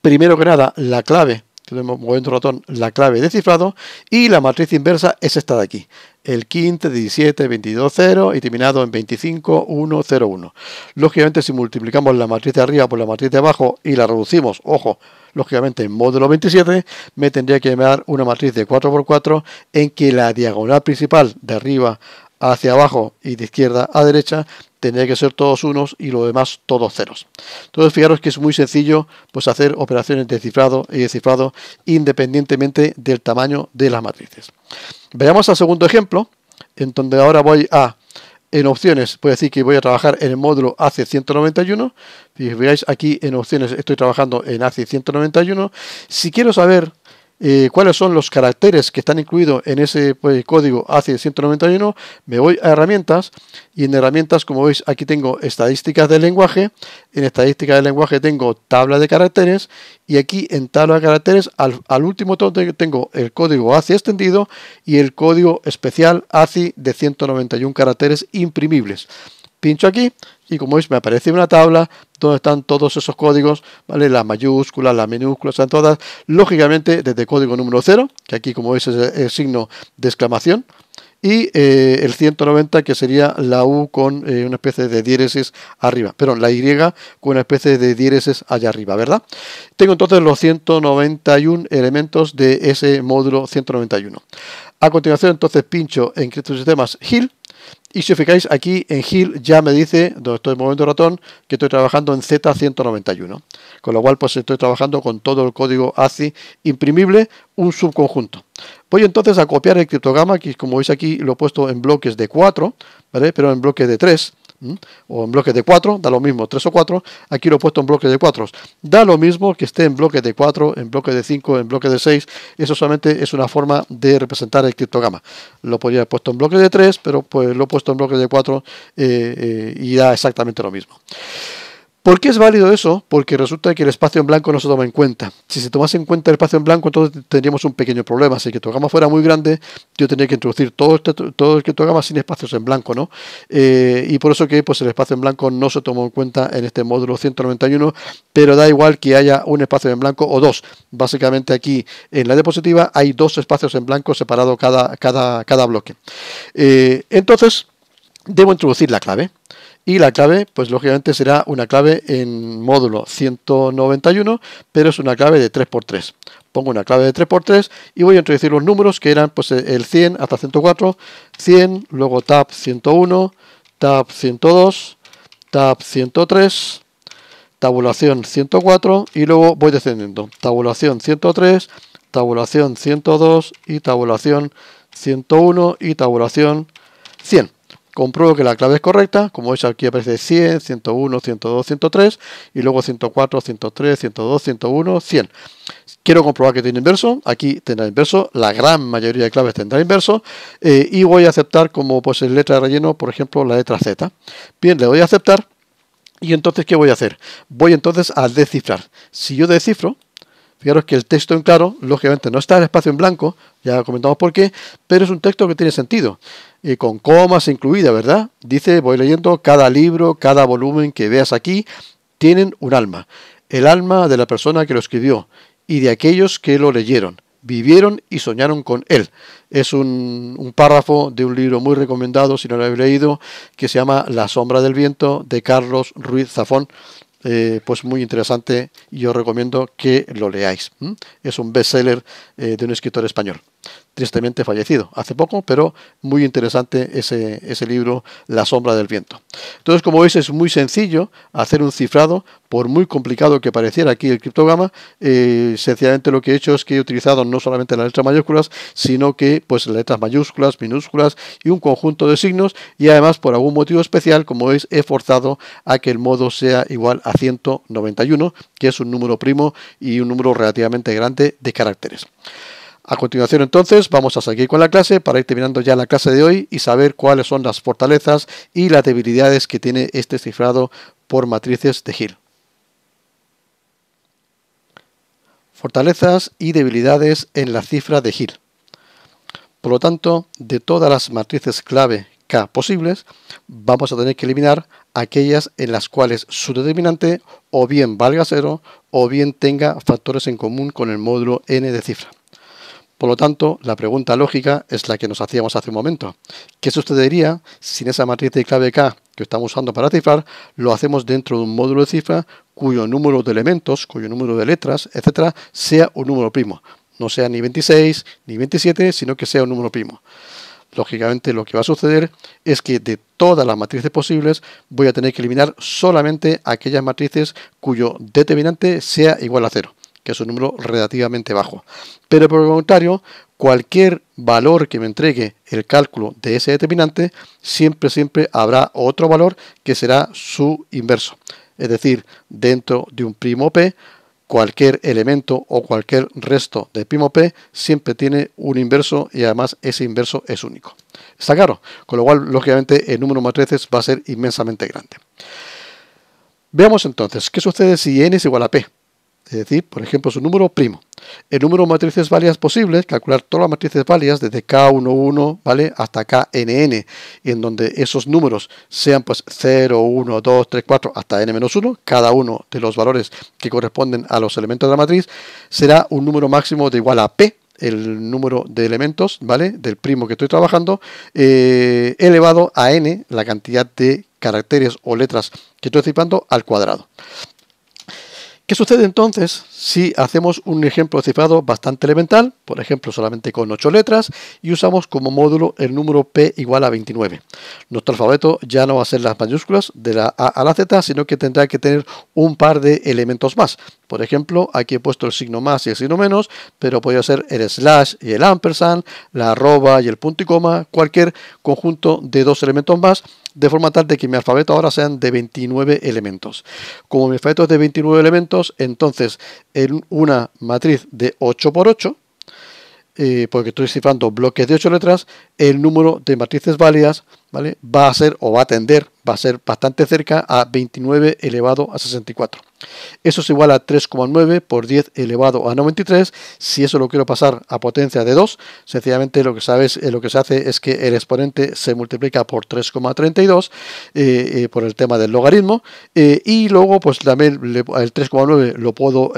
S1: primero que nada, la clave tenemos moviendo el ratón la clave de cifrado y la matriz inversa es esta de aquí, el 15, 17, 22, 0 y terminado en 25, 1, 0, 1. Lógicamente si multiplicamos la matriz de arriba por la matriz de abajo y la reducimos, ojo, lógicamente en módulo 27 me tendría que dar una matriz de 4x4 en que la diagonal principal de arriba hacia abajo y de izquierda a derecha, tendría que ser todos unos y lo demás todos ceros. Entonces fijaros que es muy sencillo pues, hacer operaciones de cifrado y descifrado independientemente del tamaño de las matrices. Veamos al segundo ejemplo, en donde ahora voy a, en opciones, puede decir que voy a trabajar en el módulo AC191. Si veáis aquí en opciones estoy trabajando en AC191. Si quiero saber eh, cuáles son los caracteres que están incluidos en ese pues, código ACI 191, me voy a herramientas y en herramientas, como veis, aquí tengo estadísticas del lenguaje, en estadísticas del lenguaje tengo tabla de caracteres y aquí en tabla de caracteres al, último último tengo el código ACI extendido y el código especial ACI de 191 caracteres imprimibles. Pincho aquí y como veis me aparece una tabla donde están todos esos códigos, ¿vale? Las mayúsculas, las minúsculas, están todas, lógicamente, desde código número 0, que aquí como veis es el signo de exclamación, y eh, el 190 que sería la U con eh, una especie de diéresis arriba, perdón, la Y con una especie de diéresis allá arriba, ¿verdad? Tengo entonces los 191 elementos de ese módulo 191. A continuación entonces pincho en estos Hill y si os fijáis, aquí en Hill ya me dice, donde estoy moviendo el ratón, que estoy trabajando en Z191. Con lo cual, pues estoy trabajando con todo el código ACI imprimible, un subconjunto. Voy entonces a copiar el criptograma, que como veis aquí lo he puesto en bloques de 4, ¿vale? pero en bloques de 3 o en bloques de 4, da lo mismo, 3 o 4, aquí lo he puesto en bloques de 4, da lo mismo que esté en bloques de 4, en bloques de 5, en bloques de 6, eso solamente es una forma de representar el criptograma, lo podría haber puesto en bloques de 3, pero pues lo he puesto en bloques de 4 eh, eh, y da exactamente lo mismo. ¿Por qué es válido eso? Porque resulta que el espacio en blanco no se toma en cuenta. Si se tomase en cuenta el espacio en blanco, entonces tendríamos un pequeño problema. Si que gama fuera muy grande, yo tendría que introducir todo, este, todo el que gama sin espacios en blanco, ¿no? Eh, y por eso que pues, el espacio en blanco no se tomó en cuenta en este módulo 191, pero da igual que haya un espacio en blanco o dos. Básicamente aquí en la diapositiva hay dos espacios en blanco separados cada, cada, cada bloque. Eh, entonces, debo introducir la clave y la clave, pues lógicamente será una clave en módulo 191, pero es una clave de 3x3. Pongo una clave de 3x3 y voy a introducir los números que eran pues el 100 hasta 104, 100, luego tab 101, tab 102, tab 103, tabulación 104 y luego voy descendiendo, tabulación 103, tabulación 102 y tabulación 101 y tabulación 100 compruebo que la clave es correcta, como veis aquí aparece 100, 101, 102, 103 y luego 104, 103, 102, 101, 100. Quiero comprobar que tiene inverso, aquí tendrá inverso, la gran mayoría de claves tendrá inverso eh, y voy a aceptar como pues letra de relleno, por ejemplo, la letra Z. Bien, le voy a aceptar y entonces ¿qué voy a hacer? Voy entonces a descifrar. Si yo descifro, Fijaros que el texto en claro, lógicamente, no está en espacio en blanco, ya comentamos por qué, pero es un texto que tiene sentido y con comas incluida, ¿verdad? Dice, voy leyendo, cada libro, cada volumen que veas aquí, tienen un alma, el alma de la persona que lo escribió y de aquellos que lo leyeron, vivieron y soñaron con él. Es un, párrafo de un libro muy recomendado, si no lo habéis leído, que se llama La sombra del viento, de Carlos Ruiz Zafón, eh, pues muy interesante y os recomiendo que lo leáis. Es un bestseller seller eh, de un escritor español tristemente fallecido hace poco, pero muy interesante ese, ese libro, La sombra del viento. Entonces, como veis, es muy sencillo hacer un cifrado, por muy complicado que pareciera aquí el criptograma, eh, sencillamente lo que he hecho es que he utilizado no solamente las letras mayúsculas, sino que pues las letras mayúsculas, minúsculas y un conjunto de signos, y además por algún motivo especial, como veis, he forzado a que el modo sea igual a 191, que es un número primo y un número relativamente grande de caracteres. A continuación entonces vamos a seguir con la clase para ir terminando ya la clase de hoy y saber cuáles son las fortalezas y las debilidades que tiene este cifrado por matrices de Hill. Fortalezas y debilidades en la cifra de Hill. Por lo tanto, de todas las matrices clave K posibles, vamos a tener que eliminar aquellas en las cuales su determinante o bien valga cero o bien tenga factores en común con el módulo n de cifra. Por lo tanto, la pregunta lógica es la que nos hacíamos hace un momento. ¿Qué sucedería sin esa matriz de clave K que estamos usando para cifrar lo hacemos dentro de un módulo de cifra cuyo número de elementos, cuyo número de letras, etcétera, sea un número primo? No sea ni 26 ni 27, sino que sea un número primo. Lógicamente lo que va a suceder es que de todas las matrices posibles voy a tener que eliminar solamente aquellas matrices cuyo determinante sea igual a cero que es un número relativamente bajo. Pero por el contrario, cualquier valor que me entregue el cálculo de ese determinante, siempre, siempre habrá otro valor que será su inverso. Es decir, dentro de un primo P, cualquier elemento o cualquier resto de primo P siempre tiene un inverso y además ese inverso es único. Está claro, con lo cual lógicamente el número matrices va a ser inmensamente grande. Veamos entonces qué sucede si n es igual a p es decir, por ejemplo, su número primo. El número de matrices válidas posibles, calcular todas las matrices válidas desde K11, ¿vale? Hasta KNN, en donde esos números sean pues 0, 1, 2, 3, 4, hasta N-1, cada uno de los valores que corresponden a los elementos de la matriz, será un número máximo de igual a P, el número de elementos, ¿vale? Del primo que estoy trabajando, eh, elevado a N, la cantidad de caracteres o letras que estoy citando, al cuadrado. ¿Qué sucede entonces si hacemos un ejemplo cifrado bastante elemental, por ejemplo solamente con 8 letras, y usamos como módulo el número P igual a 29? Nuestro alfabeto ya no va a ser las mayúsculas de la A a la Z, sino que tendrá que tener un par de elementos más. Por ejemplo, aquí he puesto el signo más y el signo menos, pero podría ser el slash y el ampersand, la arroba y el punto y coma, cualquier conjunto de dos elementos más de forma tal de que mi alfabeto ahora sean de 29 elementos. Como mi alfabeto es de 29 elementos, entonces en una matriz de 8 por 8, eh, porque estoy cifrando bloques de 8 letras, el número de matrices válidas va a ser o va a tender, va a ser bastante cerca a 29 elevado a 64. Eso es igual a 3,9 por 10 elevado a 93. Si eso lo quiero pasar a potencia de 2, sencillamente lo que, sabes, eh, lo que se hace es que el exponente se multiplica por 3,32 eh, eh, por el tema del logaritmo. y luego, pues también el 3,9 lo puedo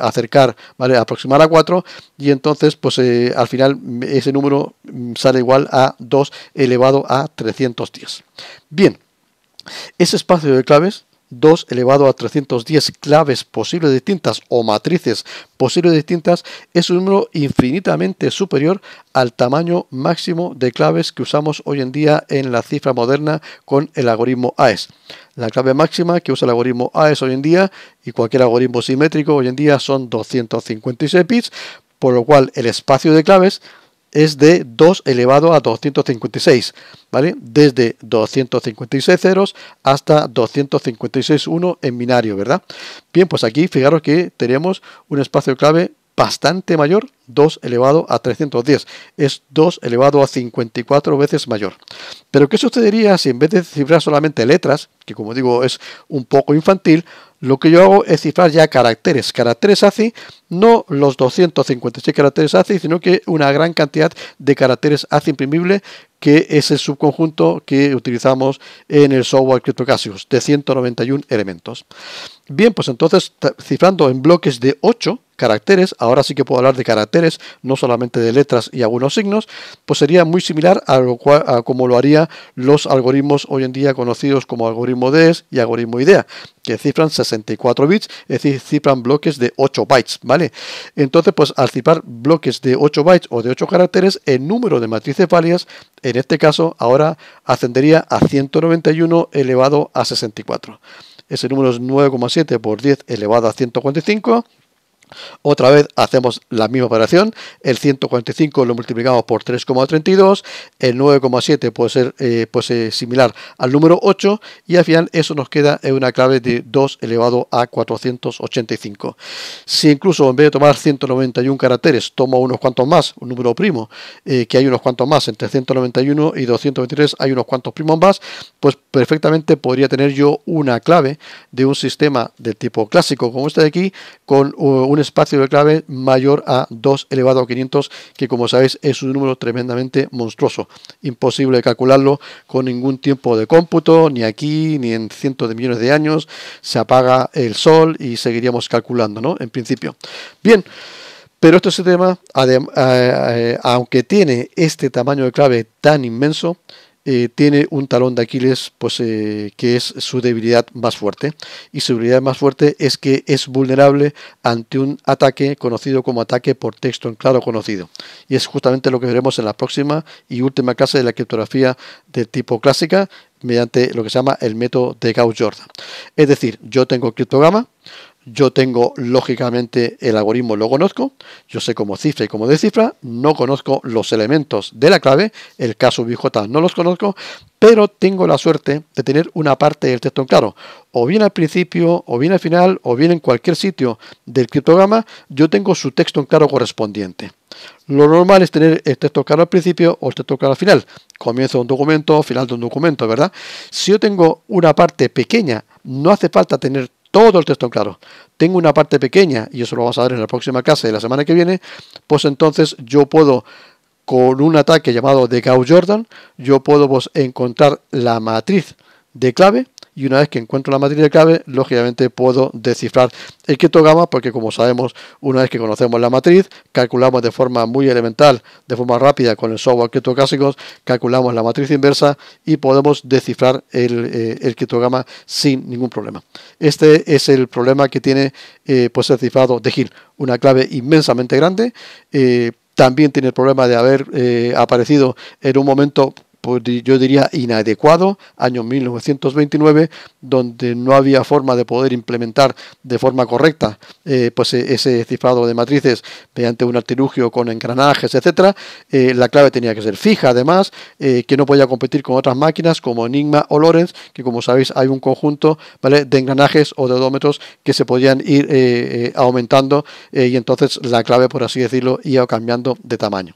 S1: acercar, ¿vale? aproximar a 4. Y entonces, pues al final ese número mm, sale igual a 2 elevado a 310. Bien, ese espacio de claves 2 elevado a 310 claves posibles distintas o matrices posibles distintas es un número infinitamente superior al tamaño máximo de claves que usamos hoy en día en la cifra moderna con el algoritmo AES. La clave máxima que usa el algoritmo AES hoy en día y cualquier algoritmo simétrico hoy en día son 256 bits, por lo cual el espacio de claves es de 2 elevado a 256, ¿vale? Desde 256 ceros hasta 256 1 en binario, ¿verdad? Bien, pues aquí fijaros que tenemos un espacio clave bastante mayor, 2 elevado a 310, es 2 elevado a 54 veces mayor. Pero ¿qué sucedería si en vez de cifrar solamente letras, que como digo es un poco infantil, lo que yo hago es cifrar ya caracteres, caracteres ACI, no los 256 caracteres ACI, sino que una gran cantidad de caracteres ACI imprimible, que es el subconjunto que utilizamos en el software CryptoCasius, de 191 elementos. Bien, pues entonces, cifrando en bloques de 8, caracteres, ahora sí que puedo hablar de caracteres, no solamente de letras y algunos signos, pues sería muy similar a, lo a como lo harían los algoritmos hoy en día conocidos como algoritmo DES y algoritmo IDEA, que cifran 64 bits, es decir, cifran bloques de 8 bytes, ¿vale? Entonces, pues al cifrar bloques de 8 bytes o de 8 caracteres, el número de matrices válidas, en este caso, ahora ascendería a 191 elevado a 64. Ese número es 9,7 por 10 elevado a 145. Otra vez hacemos la misma operación, el 145 lo multiplicamos por 3,32, el 9,7 puede ser pues, similar al número 8 y al final eso nos queda en una clave de 2 elevado a 485. Si incluso en vez de tomar 191 caracteres tomo unos cuantos más, un número primo, eh, que hay unos cuantos más, entre 191 y 223 hay unos cuantos primos más, pues perfectamente podría tener yo una clave de un sistema de tipo clásico como este de aquí con eh, un espacio de clave mayor a 2 elevado a 500, que como sabéis es un número tremendamente monstruoso. Imposible calcularlo con ningún tiempo de cómputo, ni aquí, ni en cientos de millones de años. Se apaga el sol y seguiríamos calculando, ¿no? En principio. Bien. Pero este sistema, eh, eh, aunque tiene este tamaño de clave tan inmenso, eh, tiene un talón de Aquiles pues, eh, que es su debilidad más fuerte. Y su debilidad más fuerte es que es vulnerable ante un ataque conocido como ataque por texto en claro conocido. Y es justamente lo que veremos en la próxima y última clase de la criptografía de tipo clásica mediante lo que se llama el método de Gauss-Jordan. Es decir, yo tengo criptograma, yo tengo, lógicamente, el algoritmo lo conozco, yo sé cómo cifra y cómo descifra, no conozco los elementos de la clave, el caso BJ no los conozco, pero tengo la suerte de tener una parte del texto en claro, o bien al principio, o bien al final, o bien en cualquier sitio del criptograma, yo tengo su texto en claro correspondiente. Lo normal es tener el texto claro al principio o el texto claro al final. Comienzo de un documento, final de un documento, ¿verdad? Si yo tengo una parte pequeña, no hace falta tener todo el texto claro. Tengo una parte pequeña, y eso lo vamos a ver en la próxima clase de la semana que viene, pues entonces yo puedo, con un ataque llamado de Gauss-Jordan, yo puedo pues, encontrar la matriz de clave y una vez que encuentro la matriz de clave, lógicamente puedo descifrar el criptograma, porque como sabemos, una vez que conocemos la matriz, calculamos de forma muy elemental, de forma rápida con el software criptográfico, calculamos la matriz inversa y podemos descifrar el, eh, sin ningún problema. Este es el problema que tiene eh, pues el cifrado de Hill, una clave inmensamente grande. Eh, también tiene el problema de haber eh, aparecido en un momento yo diría inadecuado, año 1929, donde no había forma de poder implementar de forma correcta eh, pues e, ese cifrado de matrices mediante un artilugio con engranajes, etcétera. Eh, la clave tenía que ser fija, además, eh, que no podía competir con otras máquinas como Enigma o Lorenz, que como sabéis hay un conjunto de engranajes o de odómetros que se podían ir aumentando y entonces la clave, por así decirlo, iba cambiando de tamaño.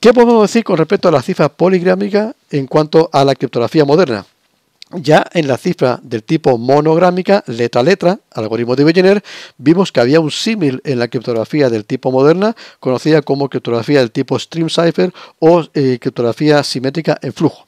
S1: ¿Qué podemos decir con respecto a la cifra poligrámica en cuanto a la criptografía moderna? Ya en la cifra del tipo monográmica, letra a letra, algoritmo de Wegener, vimos que había un símil en la criptografía del tipo moderna, conocida como criptografía del tipo stream cipher o eh, criptografía simétrica en flujo,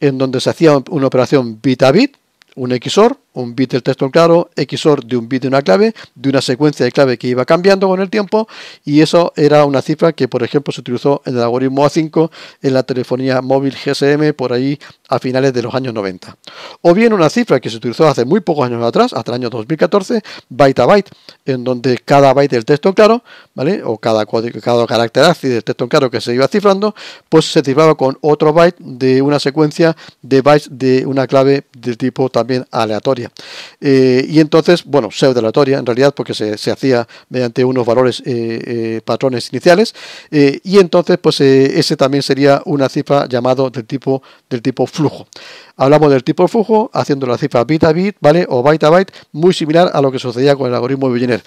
S1: en donde se hacía una operación bit a bit, un XOR, un bit del texto en claro, XOR de un bit de una clave, de una secuencia de clave que iba cambiando con el tiempo, y eso era una cifra que, por ejemplo, se utilizó en el algoritmo A5 en la telefonía móvil GSM por ahí a finales de los años 90. O bien una cifra que se utilizó hace muy pocos años atrás, hasta el año 2014, byte a byte, en donde cada byte del texto en claro, ¿vale? O cada, cada carácter ácido del texto en claro que se iba cifrando, pues se cifraba con otro byte de una secuencia de bytes de una clave del tipo también aleatorio eh, y entonces, bueno, pseudo aleatoria en realidad, porque se, hacía mediante unos valores, eh, eh, patrones iniciales. y entonces, pues ese también sería una cifra llamado del tipo, del tipo flujo. Hablamos del tipo de flujo haciendo la cifra bit a bit, ¿vale? O byte a byte, muy similar a lo que sucedía con el algoritmo de Billionaire.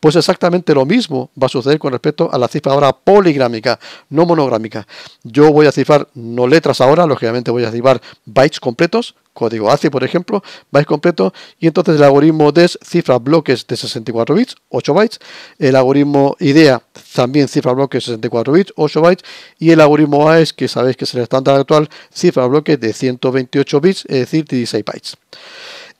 S1: Pues exactamente lo mismo va a suceder con respecto a la cifra ahora poligrámica, no monográmica. Yo voy a cifrar no letras ahora, lógicamente voy a cifrar bytes completos, código ACI, por ejemplo, bytes completos, y entonces el algoritmo DES cifra bloques de 64 bits, 8 bytes, el algoritmo IDEA también cifra bloques de 64 bits, 8 bytes, y el algoritmo AES, que sabéis que es el estándar actual, cifra bloques de 128 bits, es decir, 16 bytes.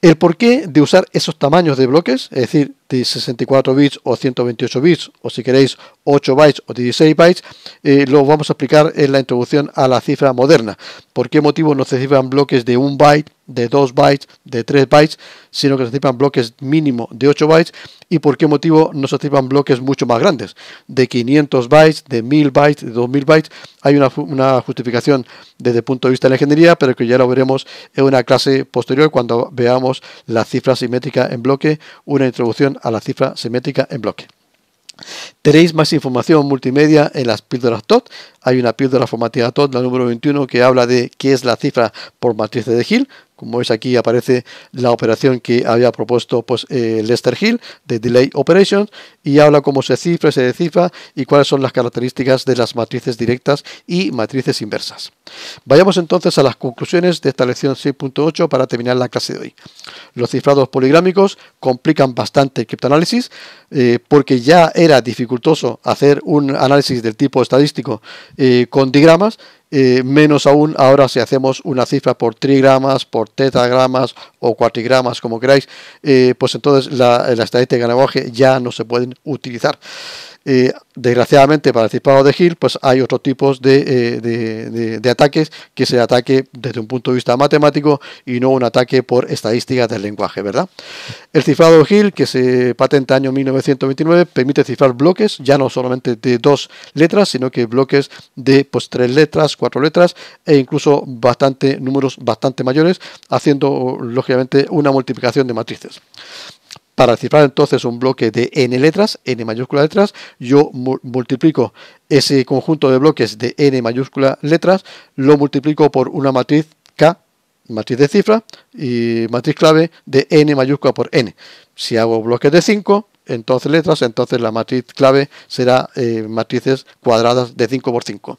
S1: El porqué de usar esos tamaños de bloques, es decir, de 64 bits o 128 bits, o si queréis 8 bytes o 16 bytes, eh, lo vamos a explicar en la introducción a la cifra moderna. ¿Por qué motivo no se cifran bloques de 1 byte, de 2 bytes, de 3 bytes, sino que se cifran bloques mínimo de 8 bytes? ¿Y por qué motivo no se cifran bloques mucho más grandes, de 500 bytes, de 1000 bytes, de 2000 bytes? Hay una, una justificación desde el punto de vista de la ingeniería, pero que ya lo veremos en una clase posterior cuando veamos la cifra simétrica en bloque, una introducción a la cifra simétrica en bloque. Tenéis más información multimedia en las píldoras TOT. Hay una píldora formativa TOT, la número 21, que habla de qué es la cifra por matriz de Hill, como veis aquí aparece la operación que había propuesto pues, eh, Lester Hill de Delay Operations y habla cómo se cifra, se descifra y cuáles son las características de las matrices directas y matrices inversas. Vayamos entonces a las conclusiones de esta lección 6.8 para terminar la clase de hoy. Los cifrados poligrámicos complican bastante el criptoanálisis eh, porque ya era dificultoso hacer un análisis del tipo estadístico eh, con digramas eh, menos aún ahora si hacemos una cifra por trigramas, por tetagramas o cuatrigramas, como queráis, eh, pues entonces la, la estadística de ya no se pueden utilizar. Eh, desgraciadamente para el cifrado de Hill, pues hay otros tipos de, eh, ataques que se ataque desde un punto de vista matemático y no un ataque por estadísticas del lenguaje, ¿verdad? El cifrado de Hill, que se patenta año 1929, permite cifrar bloques, ya no solamente de dos letras, sino que bloques de pues, tres letras, cuatro letras e incluso bastante números bastante mayores, haciendo lógicamente una multiplicación de matrices. Para cifrar entonces un bloque de n letras, n mayúscula letras, yo multiplico ese conjunto de bloques de n mayúscula letras, lo multiplico por una matriz k, matriz de cifra y matriz clave de n mayúscula por n. Si hago bloques de 5, entonces letras, entonces la matriz clave será eh, matrices cuadradas de 5 por 5.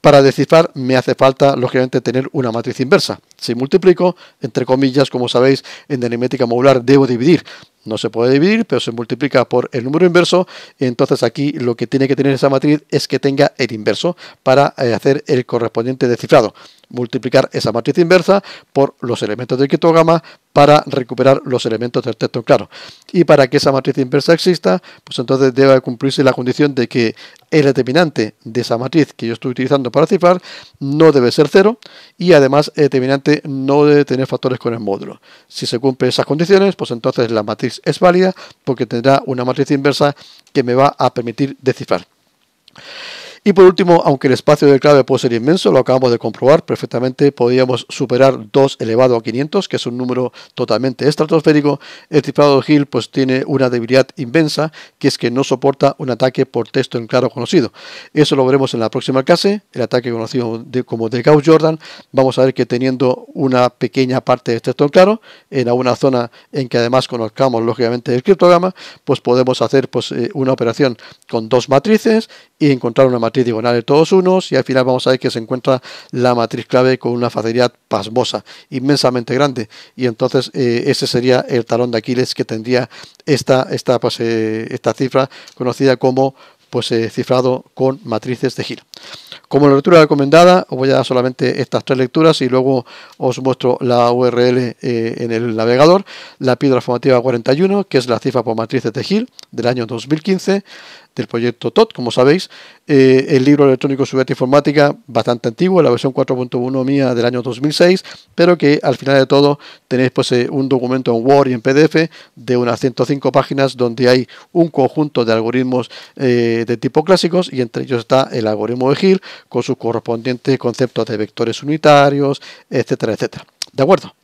S1: Para descifrar me hace falta, lógicamente, tener una matriz inversa. Si multiplico, entre comillas, como sabéis, en aritmética modular debo dividir no se puede dividir, pero se multiplica por el número inverso. Entonces aquí lo que tiene que tener esa matriz es que tenga el inverso para eh, hacer el correspondiente descifrado multiplicar esa matriz inversa por los elementos del criptograma para recuperar los elementos del texto claro. Y para que esa matriz inversa exista, pues entonces debe cumplirse la condición de que el determinante de esa matriz que yo estoy utilizando para cifrar no debe ser cero y además el determinante no debe tener factores con el módulo. Si se cumplen esas condiciones, pues entonces la matriz es válida porque tendrá una matriz inversa que me va a permitir descifrar. Y por último, aunque el espacio del clave puede ser inmenso, lo acabamos de comprobar, perfectamente podríamos superar 2 elevado a 500, que es un número totalmente estratosférico. El cifrado de Hill pues, tiene una debilidad inmensa, que es que no soporta un ataque por texto en claro conocido. Eso lo veremos en la próxima clase, el ataque conocido como de Gauss-Jordan. Vamos a ver que teniendo una pequeña parte de texto en claro, en alguna zona en que además conozcamos lógicamente el criptograma, pues podemos hacer pues, eh, una operación con dos matrices y encontrar una matriz matriz todos unos y al final vamos a ver que se encuentra la matriz clave con una facilidad pasmosa, inmensamente grande. Y entonces eh, ese sería el talón de Aquiles que tendría esta, esta, pues, eh, esta cifra conocida como pues eh, cifrado con matrices de Gil. Como la lectura recomendada, os voy a dar solamente estas tres lecturas y luego os muestro la URL en el navegador, la piedra formativa 41, que es la cifra por matrices de Gil del año 2015, del proyecto TOT, como sabéis. Eh, el libro electrónico sobre informática, bastante antiguo, la versión 4.1 mía del año 2006, pero que al final de todo tenéis pues, eh, un documento en Word y en PDF de unas 105 páginas donde hay un conjunto de algoritmos eh, de tipo clásicos y entre ellos está el algoritmo de Hill con sus correspondientes conceptos de vectores unitarios, etcétera, etcétera. ¿De acuerdo?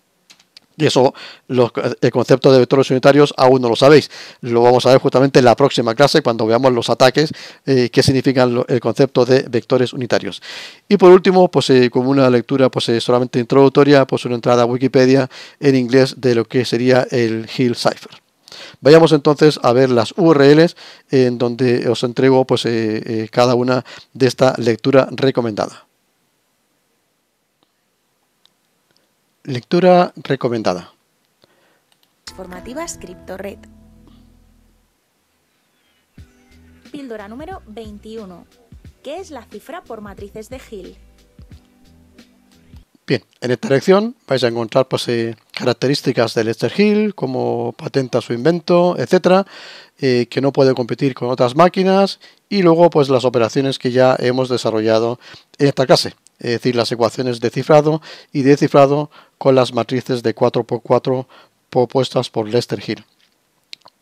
S1: Y eso, el concepto de vectores unitarios aún no lo sabéis. Lo vamos a ver justamente en la próxima clase cuando veamos los ataques, eh, qué significan el concepto de vectores unitarios. Y por último, pues eh, como una lectura pues, eh, solamente introductoria, pues una entrada a Wikipedia en inglés de lo que sería el Hill Cipher. Vayamos entonces a ver las URLs en donde os entrego pues, cada una de esta lectura recomendada. Lectura recomendada. Formativas red. Píldora número 21. ¿Qué es la cifra por matrices de Hill? Bien, en esta lección vais a encontrar pues, eh, características del Lester Hill, cómo patenta su invento, etcétera, eh, que no puede competir con otras máquinas y luego pues las operaciones que ya hemos desarrollado en esta clase es decir, las ecuaciones de cifrado y de cifrado con las matrices de 4x4 propuestas por Lester Hill.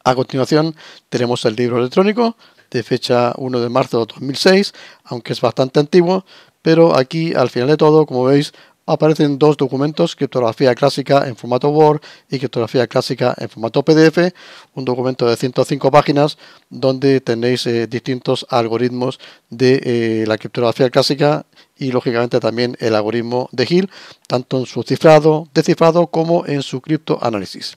S1: A continuación tenemos el libro electrónico de fecha 1 de marzo de 2006, aunque es bastante antiguo, pero aquí al final de todo, como veis, aparecen dos documentos, criptografía clásica en formato Word y criptografía clásica en formato PDF, un documento de 105 páginas donde tenéis eh, distintos algoritmos de eh, la criptografía clásica y lógicamente también el algoritmo de Hill, tanto en su cifrado, descifrado como en su criptoanálisis.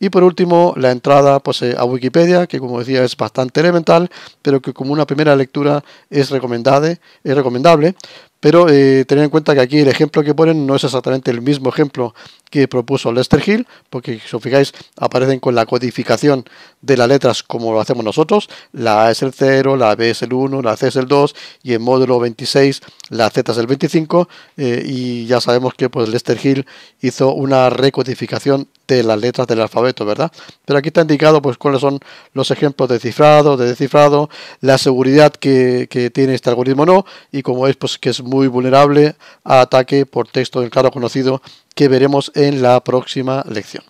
S1: Y por último, la entrada pues, eh, a Wikipedia, que como decía es bastante elemental, pero que como una primera lectura es, recomendable, es recomendable. Pero eh, tener en cuenta que aquí el ejemplo que ponen no es exactamente el mismo ejemplo que propuso Lester Hill, porque si os fijáis aparecen con la codificación de las letras como lo hacemos nosotros. La A es el 0, la B es el 1, la C es el 2 y en módulo 26 la la Z es el 25 eh, y ya sabemos que pues Lester Hill hizo una recodificación de las letras del alfabeto, ¿verdad? Pero aquí está indicado pues cuáles son los ejemplos de cifrado, de descifrado, la seguridad que, que tiene este algoritmo no y como es pues que es muy vulnerable a ataque por texto en claro conocido que veremos en la próxima lección.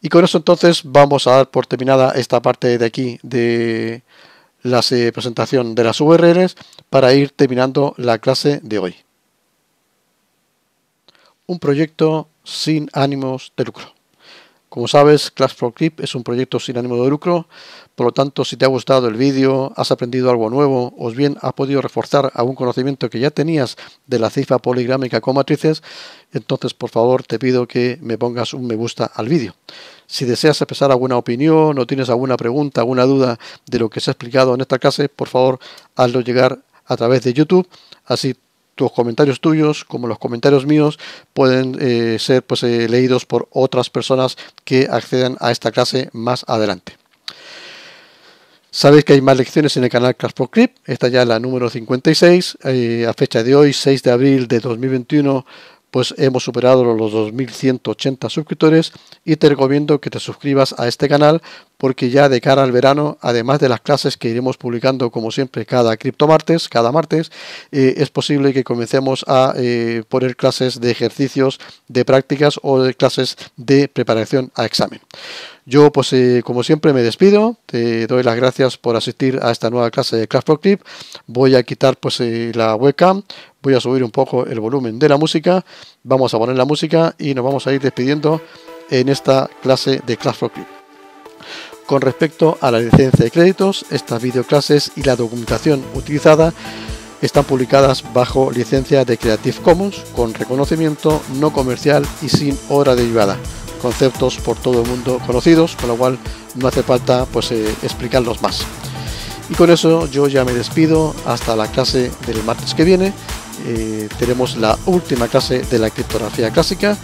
S1: Y con eso entonces vamos a dar por terminada esta parte de aquí de la eh, presentación de las URLs para ir terminando la clase de hoy. Un proyecto sin ánimos de lucro. Como sabes, Class for Clip es un proyecto sin ánimo de lucro, por lo tanto, si te ha gustado el vídeo, has aprendido algo nuevo, o bien has podido reforzar algún conocimiento que ya tenías de la cifra poligrámica con matrices, entonces por favor te pido que me pongas un me gusta al vídeo. Si deseas expresar alguna opinión o tienes alguna pregunta, alguna duda de lo que se ha explicado en esta clase, por favor hazlo llegar a través de YouTube. Así tus comentarios tuyos como los comentarios míos pueden eh, ser pues, eh, leídos por otras personas que accedan a esta clase más adelante. Sabéis que hay más lecciones en el canal Class for esta ya es la número 56, eh, a fecha de hoy, 6 de abril de 2021, pues hemos superado los 2180 suscriptores y te recomiendo que te suscribas a este canal porque ya de cara al verano, además de las clases que iremos publicando como siempre cada cripto martes, cada martes, eh, es posible que comencemos a eh, poner clases de ejercicios, de prácticas o de clases de preparación a examen. Yo, pues eh, como siempre, me despido. Te doy las gracias por asistir a esta nueva clase de Class Clip. Voy a quitar pues la webcam, voy a subir un poco el volumen de la música. Vamos a poner la música y nos vamos a ir despidiendo en esta clase de Class Clip. Con respecto a la licencia de créditos, estas videoclases y la documentación utilizada están publicadas bajo licencia de Creative Commons con reconocimiento no comercial y sin obra derivada, conceptos por todo el mundo conocidos, con lo cual no hace falta pues, eh, explicarlos más. Y con eso yo ya me despido hasta la clase del martes que viene. Eh, tenemos la última clase de la criptografía clásica.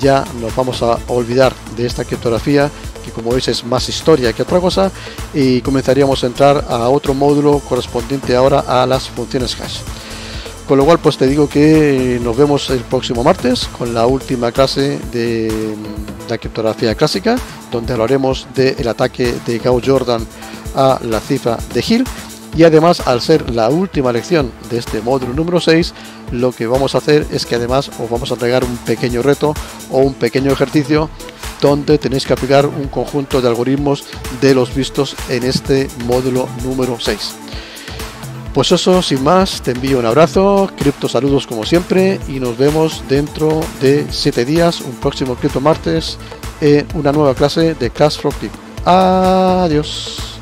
S1: Ya nos vamos a olvidar de esta criptografía que como veis es más historia que otra cosa, y comenzaríamos a entrar a otro módulo correspondiente ahora a las funciones hash. Con lo cual, pues te digo que nos vemos el próximo martes con la última clase de mm, la criptografía clásica, donde hablaremos del ataque de Gao Jordan a la cifra de Hill. Y además, al ser la última lección de este módulo número 6, lo que vamos a hacer es que además os vamos a entregar un pequeño reto o un pequeño ejercicio donde tenéis que aplicar un conjunto de algoritmos de los vistos en este módulo número 6. Pues eso, sin más, te envío un abrazo, cripto saludos como siempre y nos vemos dentro de 7 días, un próximo cripto martes, en eh, una nueva clase de Cash Adiós.